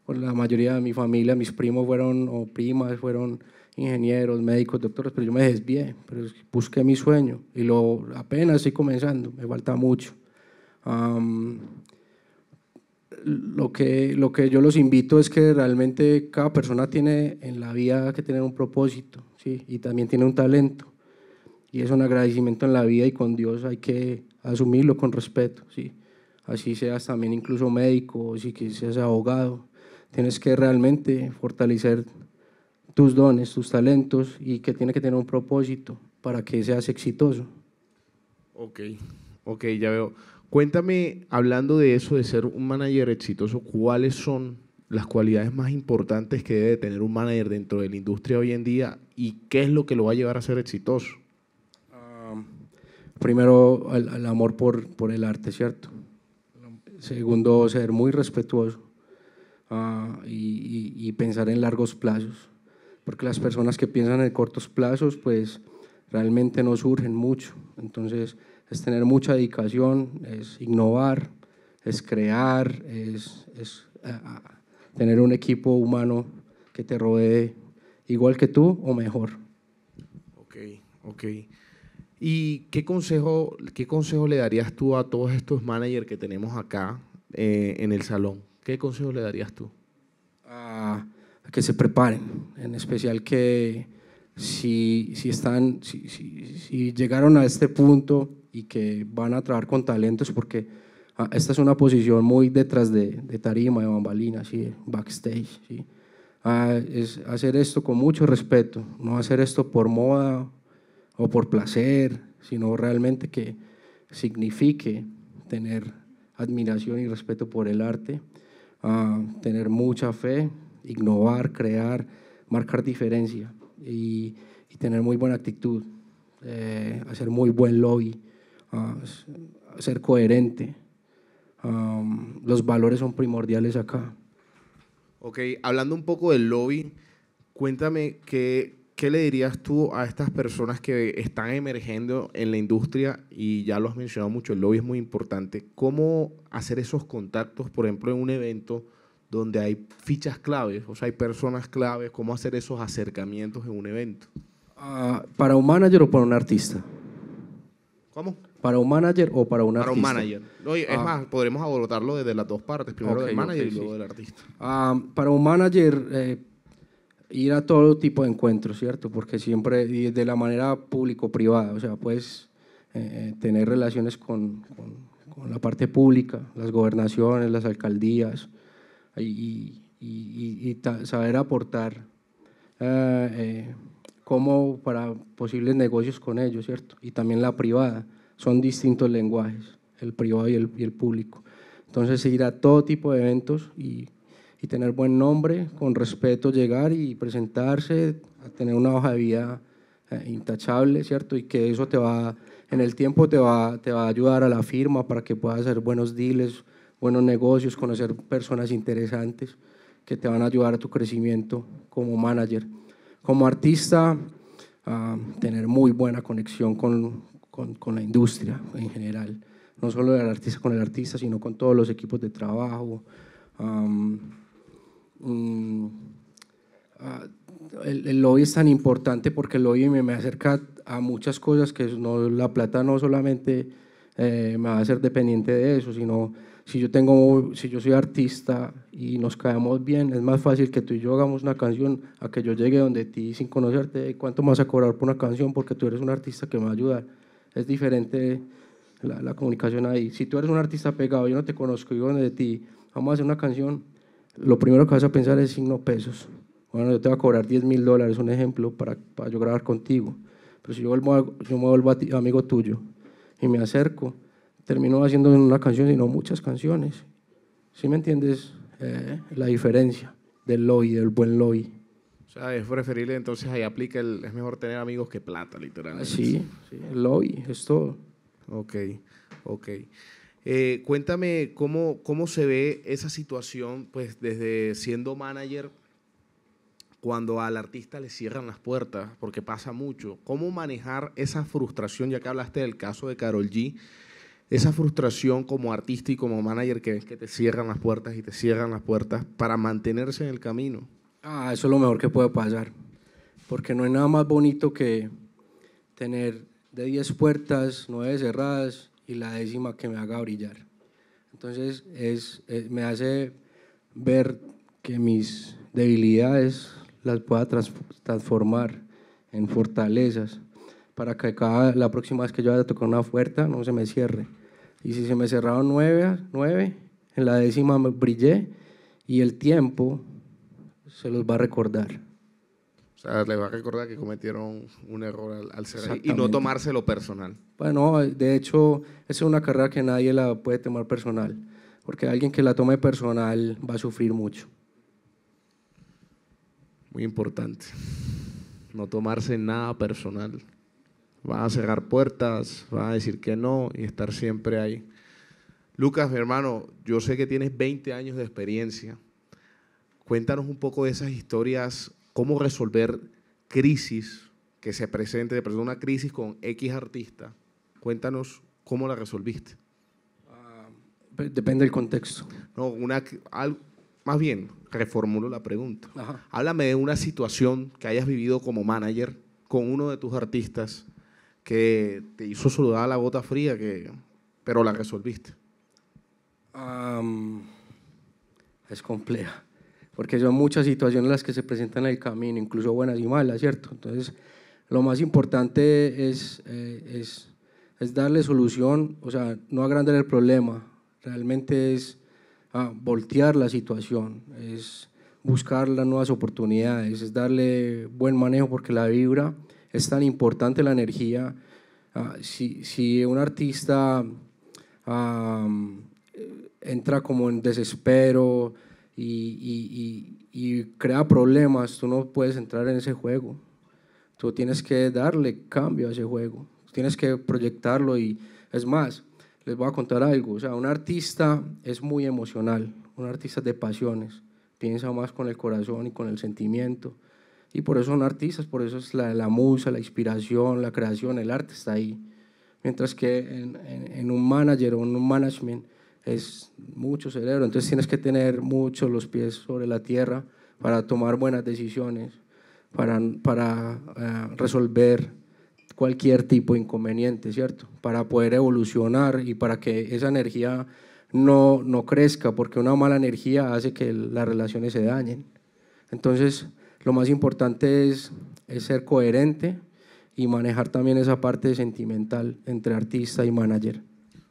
la mayoría de mi familia, mis primos fueron, o primas fueron ingenieros, médicos, doctores, pero yo me desvié, pero busqué mi sueño y lo apenas estoy comenzando, me falta mucho lo que, lo que yo los invito es que realmente cada persona tiene en la vida que tener un propósito, ¿sí? Y también tiene un talento. Y es un agradecimiento en la vida y con Dios hay que asumirlo con respeto, ¿sí? Así seas también incluso médico, o si que seas abogado, tienes que realmente fortalecer tus dones, tus talentos y que tiene que tener un propósito para que seas exitoso. Ok, ok, ya veo. Cuéntame, hablando de eso, de ser un manager exitoso, ¿cuáles son las cualidades más importantes que debe tener un manager dentro de la industria hoy en día y qué es lo que lo va a llevar a ser exitoso? Ah, primero, el, amor por, el arte, ¿cierto? Segundo, ser muy respetuoso ah, y, y, pensar en largos plazos, porque las personas que piensan en cortos plazos, pues realmente no surgen mucho. Entonces, es tener mucha dedicación, es innovar, es crear, es, eh, ah, tener un equipo humano que te rodee igual que tú o mejor. Ok, ok. ¿Y qué consejo, qué consejo le darías tú a todos estos managers que tenemos acá eh, en el salón? ¿Qué consejo le darías tú? A que se preparen, en especial que si, si están, si, si llegaron a este punto y que van a trabajar con talentos porque ah, esta es una posición muy detrás de, tarima, de bambalina, backstage. Ah, es hacer esto con mucho respeto, no hacer esto por moda o por placer, sino realmente que signifique tener admiración y respeto por el arte, ah, tener mucha fe, innovar, crear, marcar diferencia y, tener muy buena actitud, eh, hacer muy buen lobby Ah, ser coherente. los valores son primordiales acá. Ok, hablando un poco del lobby, cuéntame qué, qué le dirías tú a estas personas que están emergiendo en la industria y ya lo has mencionado mucho, el lobby es muy importante. ¿Cómo hacer esos contactos, por ejemplo, en un evento? donde hay fichas claves, o sea, hay personas claves, cómo hacer esos acercamientos en un evento. Ah, para un manager o para un artista. ¿Cómo? ¿Para un manager o para un artista? Para un manager. Ah. más, podremos abordarlo desde las dos partes, primero del manager y luego del artista. Ah, para un manager, eh, ir a todo tipo de encuentros, ¿cierto? Porque siempre, de la manera público-privada, o sea, puedes eh, eh, tener relaciones con, con, la parte pública, las gobernaciones, las alcaldías, y, saber aportar como para posibles negocios con ellos, ¿cierto? Y también la privada son distintos lenguajes, el privado y el, público. Entonces ir a todo tipo de eventos y, tener buen nombre, con respeto llegar y presentarse, tener una hoja de vida eh, intachable, ¿cierto? Y que eso te va, en el tiempo te va, te va a ayudar a la firma para que puedas hacer buenos deals, buenos negocios, conocer personas interesantes que te van a ayudar a tu crecimiento como manager. Como artista, ah, tener muy buena conexión con, con, la industria en general, no solo artista con el artista, sino con todos los equipos de trabajo. Mm, ah, el, lobby es tan importante porque el lobby me, me acerca a muchas cosas que no, la plata no solamente eh, me va a hacer dependiente de eso, sino si yo, tengo, si yo soy artista y nos caemos bien, es más fácil que tú y yo hagamos una canción a que yo llegue donde ti sin conocerte, ¿cuánto me vas a cobrar por una canción? Porque tú eres un artista que me va a ayudar es diferente la, comunicación ahí. Si tú eres un artista pegado, yo no te conozco, yo de ti, vamos a hacer una canción, lo primero que vas a pensar es signo pesos. Bueno, yo te voy a cobrar 10 mil dólares, un ejemplo, para, para, yo grabar contigo. Pero si yo, me vuelvo amigo tuyo y me acerco, termino haciendo una canción sino muchas canciones. ¿Sí me entiendes eh, la diferencia del lobby, del buen lobby? O sea, es preferible entonces ahí aplica el es mejor tener amigos que plata, literalmente. Sí, sí el lobby es todo. Ok, ok. Eh, cuéntame cómo, cómo se ve esa situación, pues desde siendo manager, cuando al artista le cierran las puertas, porque pasa mucho. ¿Cómo manejar esa frustración, ya que hablaste del caso de Carol G? Esa frustración como artista y como manager que ves que te cierran las puertas y te cierran las puertas para mantenerse en el camino. Ah, eso es lo mejor que puede pasar, porque no hay nada más bonito que tener de 10 puertas, 9 cerradas y la décima que me haga brillar. Entonces es, me hace ver que mis debilidades las pueda transformar en fortalezas para que cada, la próxima vez que yo vaya a tocar una puerta no se me cierre. Y si se me cerraron nueve, nueve en la décima me brillé y el tiempo se los va a recordar. O sea, les va a recordar que cometieron un error al, cerrar y no tomárselo personal. Bueno, eh, de hecho, esa es una carrera que nadie la puede tomar personal, porque alguien que la tome personal va a sufrir mucho. Muy importante. No tomarse nada personal. Va a cerrar puertas, va a decir que no y estar siempre ahí. Lucas, mi hermano, yo sé que tienes 20 años de experiencia Cuéntanos un poco de esas historias, cómo resolver crisis que se presente, de una crisis con X artista. Cuéntanos cómo la resolviste. Ah, pues, depende del contexto. No, una, más bien, reformulo la pregunta. Háblame de una situación que hayas vivido como manager con uno de tus artistas que te hizo a la gota fría, que, pero la resolviste. es compleja porque son muchas situaciones las que se presentan en el camino, incluso buenas y malas, ¿cierto? Entonces, lo más importante es, eh, es, darle solución, o sea, no agrandar el problema, realmente es ah, voltear la situación, es buscar las nuevas oportunidades, es darle buen manejo porque la vibra es tan importante, la energía. Ah, si, si, un artista ah, entra como en desespero, y, crea problemas, tú no puedes entrar en ese juego. Tú tienes que darle cambio a ese juego, tienes que proyectarlo y es más, les voy a contar algo, o sea, un artista es muy emocional, un artista de pasiones, piensa más con el corazón y con el sentimiento. Y por eso son artistas, por eso es la, musa, la inspiración, la creación, el arte está ahí. Mientras que en, en un manager o en un management es mucho cerebro, entonces tienes que tener mucho los pies sobre la tierra para tomar buenas decisiones, para, para eh, resolver cualquier tipo de inconveniente, ¿cierto? Para poder evolucionar y para que esa energía no, no crezca, porque una mala energía hace que las relaciones se dañen. Entonces, lo más importante es, es ser coherente y manejar también esa parte sentimental entre artista y manager.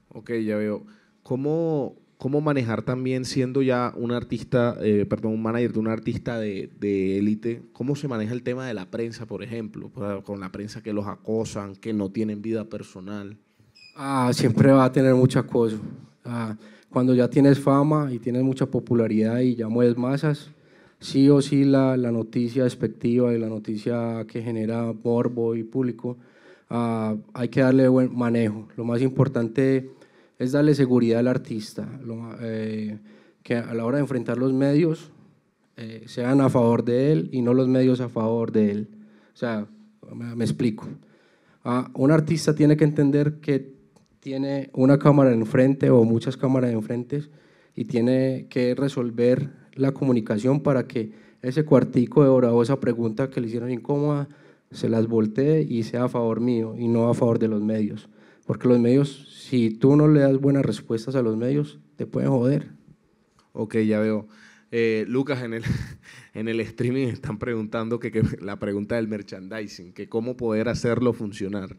Ok, ya veo. ¿Cómo, cómo manejar también siendo ya un artista, eh, perdón, un manager de un artista de élite? ¿Cómo se maneja el tema de la prensa, por ejemplo? Con la prensa que los acosan, que no tienen vida personal. Ah, siempre va a tener mucho acoso. Ah, cuando ya tienes fama y tienes mucha popularidad y ya mueves masas, sí o sí la, la noticia despectiva y la noticia que genera morbo y público, ah, hay que darle buen manejo. Lo más importante es darle seguridad al artista, eh, que a la hora de enfrentar los medios eh, sean a favor de él y no los medios a favor de él. O sea, me, explico. Ah, un artista tiene que entender que tiene una cámara enfrente o muchas cámaras enfrente y tiene que resolver la comunicación para que ese cuartico de hora o esa pregunta que le hicieron incómoda se las voltee y sea a favor mío y no a favor de los medios. Porque los medios, si tú no le das buenas respuestas a los medios, te pueden joder. Ok, ya veo. Eh, Lucas, en el, en el streaming están preguntando que, que, la pregunta del merchandising, que cómo poder hacerlo funcionar.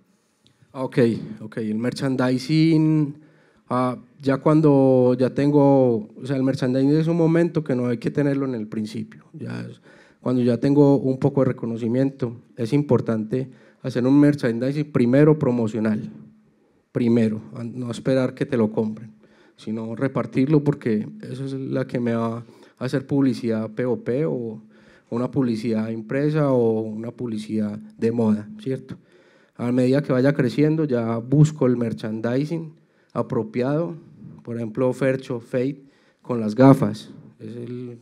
Ok, ok. El merchandising, ah, ya cuando ya tengo, o sea, el merchandising es un momento que no hay que tenerlo en el principio. Ya cuando ya tengo un poco de reconocimiento, es importante hacer un merchandising primero promocional primero, no esperar que te lo compren, sino repartirlo porque eso es la que me va a hacer publicidad POP o una publicidad impresa o una publicidad de moda, ¿cierto? A medida que vaya creciendo ya busco el merchandising apropiado, por ejemplo, Fercho, Fate con las gafas, es el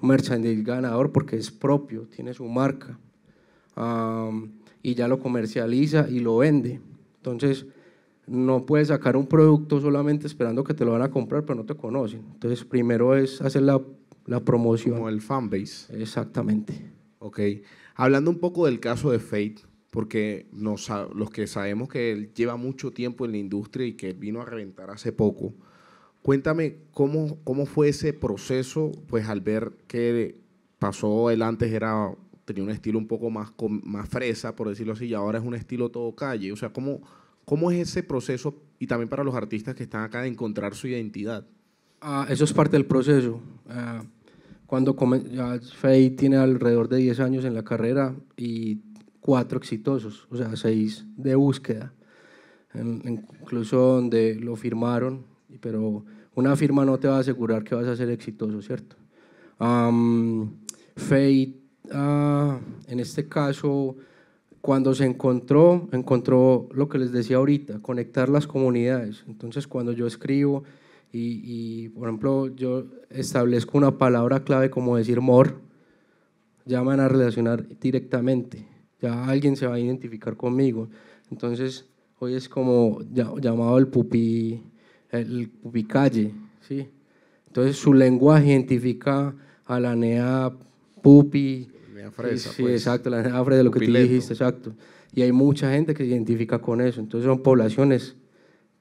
merchandising ganador porque es propio, tiene su marca y ya lo comercializa y lo vende. Entonces, no puedes sacar un producto solamente esperando que te lo van a comprar, pero no te conocen. Entonces, primero es hacer la, promoción. Como el fanbase. Exactamente. Ok. Hablando un poco del caso de Fate, porque nos, los que sabemos que él lleva mucho tiempo en la industria y que vino a reventar hace poco, cuéntame cómo, cómo fue ese proceso, pues al ver que pasó, él antes era, tenía un estilo un poco más, más fresa, por decirlo así, y ahora es un estilo todo calle. O sea, ¿cómo, ¿Cómo es ese proceso y también para los artistas que están acá de encontrar su identidad? Ah, eso es parte del proceso. Ah, cuando Faye tiene alrededor de 10 años en la carrera y cuatro exitosos, o sea, seis de búsqueda, en, incluso donde lo firmaron, pero una firma no te va a asegurar que vas a ser exitoso, ¿cierto? Um, Faye, ah, en este caso, cuando se encontró, encontró lo que les decía ahorita, conectar las comunidades. Entonces, cuando yo escribo y, por ejemplo, yo establezco una palabra clave como decir mor, ya van a relacionar directamente, ya alguien se va a identificar conmigo. Entonces, hoy es como llamado el pupi, el pupicalle, ¿sí? Entonces, su lenguaje identifica a la NEA, pupi, Sí, pues. exacto, la nena ah, de lo que tú dijiste, exacto. Y hay mucha gente que se identifica con eso. Entonces son poblaciones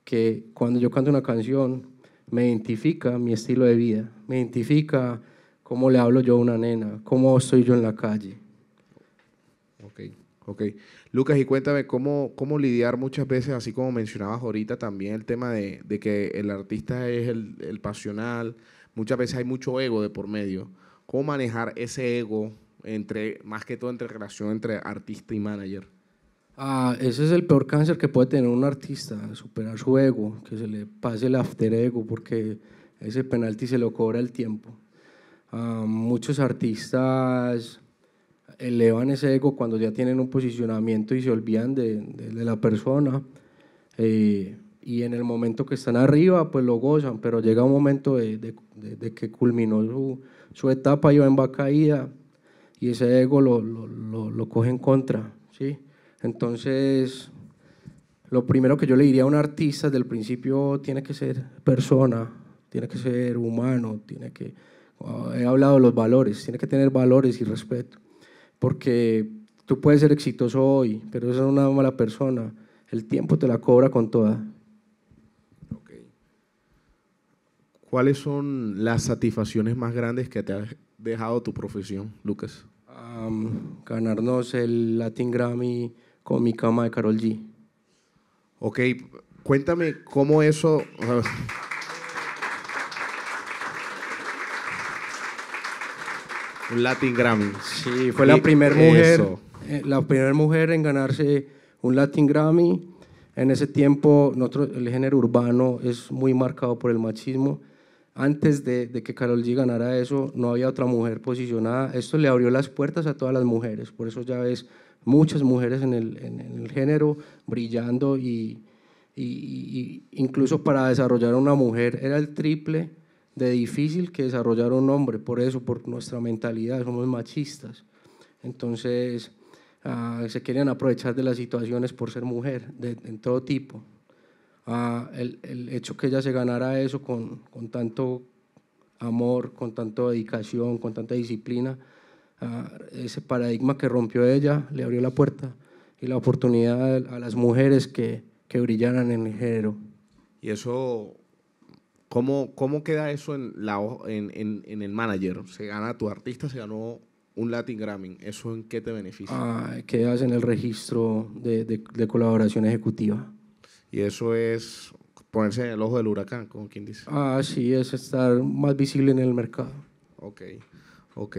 que cuando yo canto una canción me identifica mi estilo de vida, me identifica cómo le hablo yo a una nena, cómo estoy yo en la calle. Ok, ok. Lucas, y cuéntame cómo, cómo lidiar muchas veces, así como mencionabas ahorita también el tema de, de que el artista es el, el pasional, muchas veces hay mucho ego de por medio. ¿Cómo manejar ese ego entre, más que todo entre relación entre artista y manager? Ah, ese es el peor cáncer que puede tener un artista, superar su ego, que se le pase el after ego, porque ese penalti se lo cobra el tiempo. Ah, muchos artistas elevan ese ego cuando ya tienen un posicionamiento y se olvidan de, la persona. Eh, y en el momento que están arriba, pues lo gozan, pero llega un momento de, que culminó su, etapa y va en vacaída y ese ego lo, lo, coge en contra. ¿sí? Entonces, lo primero que yo le diría a un artista desde el principio tiene que ser persona, tiene que ser humano, tiene que... Ah, he hablado de los valores, tiene que tener valores y respeto, porque tú puedes ser exitoso hoy, pero eso es una mala persona. El tiempo te la cobra con toda. ¿Cuáles son las satisfacciones más grandes que te ha dejado tu profesión, Lucas? ganarnos el Latin Grammy con mi cama de Carol G. Ok, cuéntame cómo eso... Un Latin Grammy. Sí, fue la primera mujer, eh, la primera mujer en ganarse un Latin Grammy. En ese tiempo, nosotros, el género urbano es muy marcado por el machismo antes de, que Carol G ganara eso, no había otra mujer posicionada. Esto le abrió las puertas a todas las mujeres, por eso ya ves muchas mujeres en el, género brillando y, y, incluso para desarrollar una mujer era el triple de difícil que desarrollar un hombre, por eso, por nuestra mentalidad, somos machistas. Entonces, ah, se querían aprovechar de las situaciones por ser mujer, de, en todo tipo el, hecho que ella se ganara eso con, tanto amor, con tanta dedicación, con tanta disciplina, ese paradigma que rompió ella le abrió la puerta y la oportunidad a las mujeres que, que brillaran en el género. Y eso, ¿cómo, queda eso en, la, en, el manager? Se gana tu artista, se ganó un Latin Grammy. ¿Eso en qué te beneficia? Ah, quedas en el registro de colaboración ejecutiva. Y eso es ponerse en el ojo del huracán, como quien dice. Ah, sí, es estar más visible en el mercado. Ok, ok.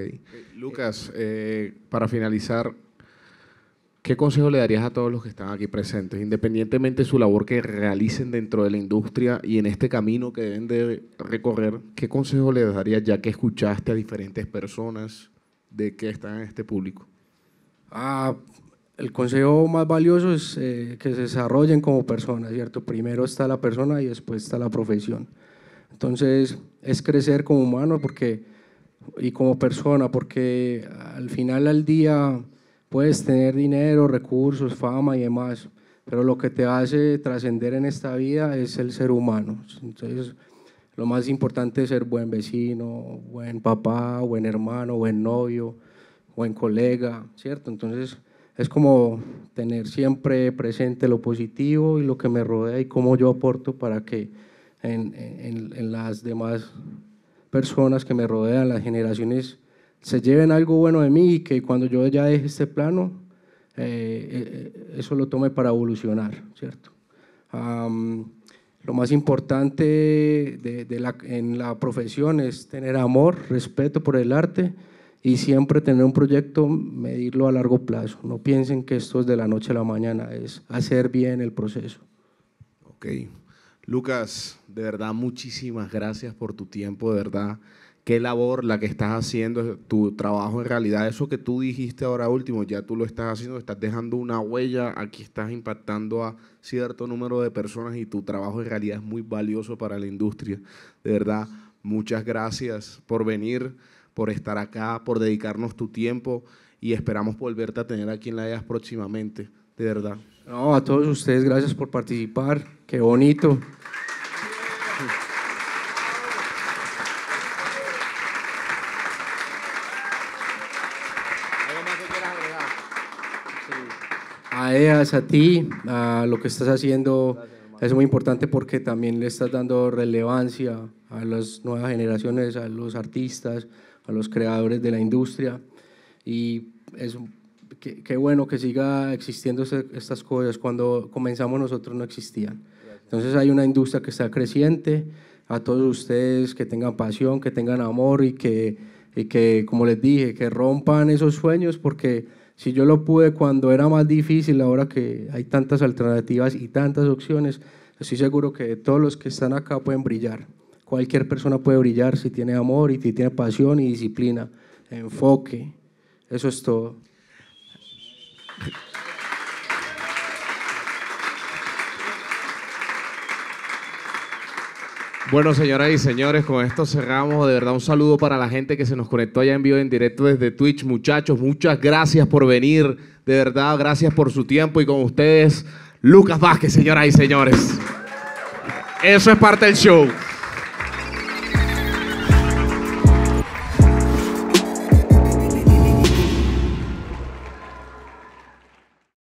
Lucas, eh, para finalizar, ¿qué consejo le darías a todos los que están aquí presentes, independientemente de su labor que realicen dentro de la industria y en este camino que deben de recorrer? ¿Qué consejo le darías ya que escuchaste a diferentes personas de que están en este público? Ah, el consejo más valioso es eh, que se desarrollen como personas, ¿cierto? Primero está la persona y después está la profesión. Entonces, es crecer como humano porque, y como persona, porque al final al día puedes tener dinero, recursos, fama y demás, pero lo que te hace trascender en esta vida es el ser humano. Entonces, lo más importante es ser buen vecino, buen papá, buen hermano, buen novio, buen colega, ¿cierto? Entonces, es como tener siempre presente lo positivo y lo que me rodea y cómo yo aporto para que en, las demás personas que me rodean, las generaciones, se lleven algo bueno de mí y que cuando yo ya deje este plano, eh, eh, eso lo tome para evolucionar, ¿cierto? lo más importante en la profesión es tener amor, respeto por el arte y siempre tener un proyecto, medirlo a largo plazo. No piensen que esto es de la noche a la mañana, es hacer bien el proceso. Ok. Lucas, de verdad, muchísimas gracias por tu tiempo, de verdad. Qué labor la que estás haciendo, tu trabajo en realidad, eso que tú dijiste ahora último, ya tú lo estás haciendo, estás dejando una huella, aquí estás impactando a cierto número de personas y tu trabajo en realidad es muy valioso para la industria. De verdad, muchas gracias por venir por estar acá, por dedicarnos tu tiempo y esperamos volverte a tener aquí en la EAS próximamente, de verdad. No, a todos ustedes, gracias por participar, qué bonito. A EAS, a ti, a lo que estás haciendo es muy importante porque también le estás dando relevancia a las nuevas generaciones, a los artistas, a los creadores de la industria. Y es qué, bueno que siga existiendo estas cosas. Cuando comenzamos nosotros no existían. Entonces hay una industria que está creciente. A todos ustedes que tengan pasión, que tengan amor y que, y que como les dije, que rompan esos sueños porque si yo lo pude cuando era más difícil, ahora que hay tantas alternativas y tantas opciones, estoy seguro que todos los que están acá pueden brillar. Cualquier persona puede brillar si tiene amor y si tiene pasión y disciplina, enfoque. Eso es todo. Bueno, señoras y señores, con esto cerramos. De verdad, un saludo para la gente que se nos conectó allá en vivo en directo desde Twitch. Muchachos, muchas gracias por venir. De verdad, gracias por su tiempo y con ustedes, Lucas Vázquez, señoras y señores. Eso es parte del show.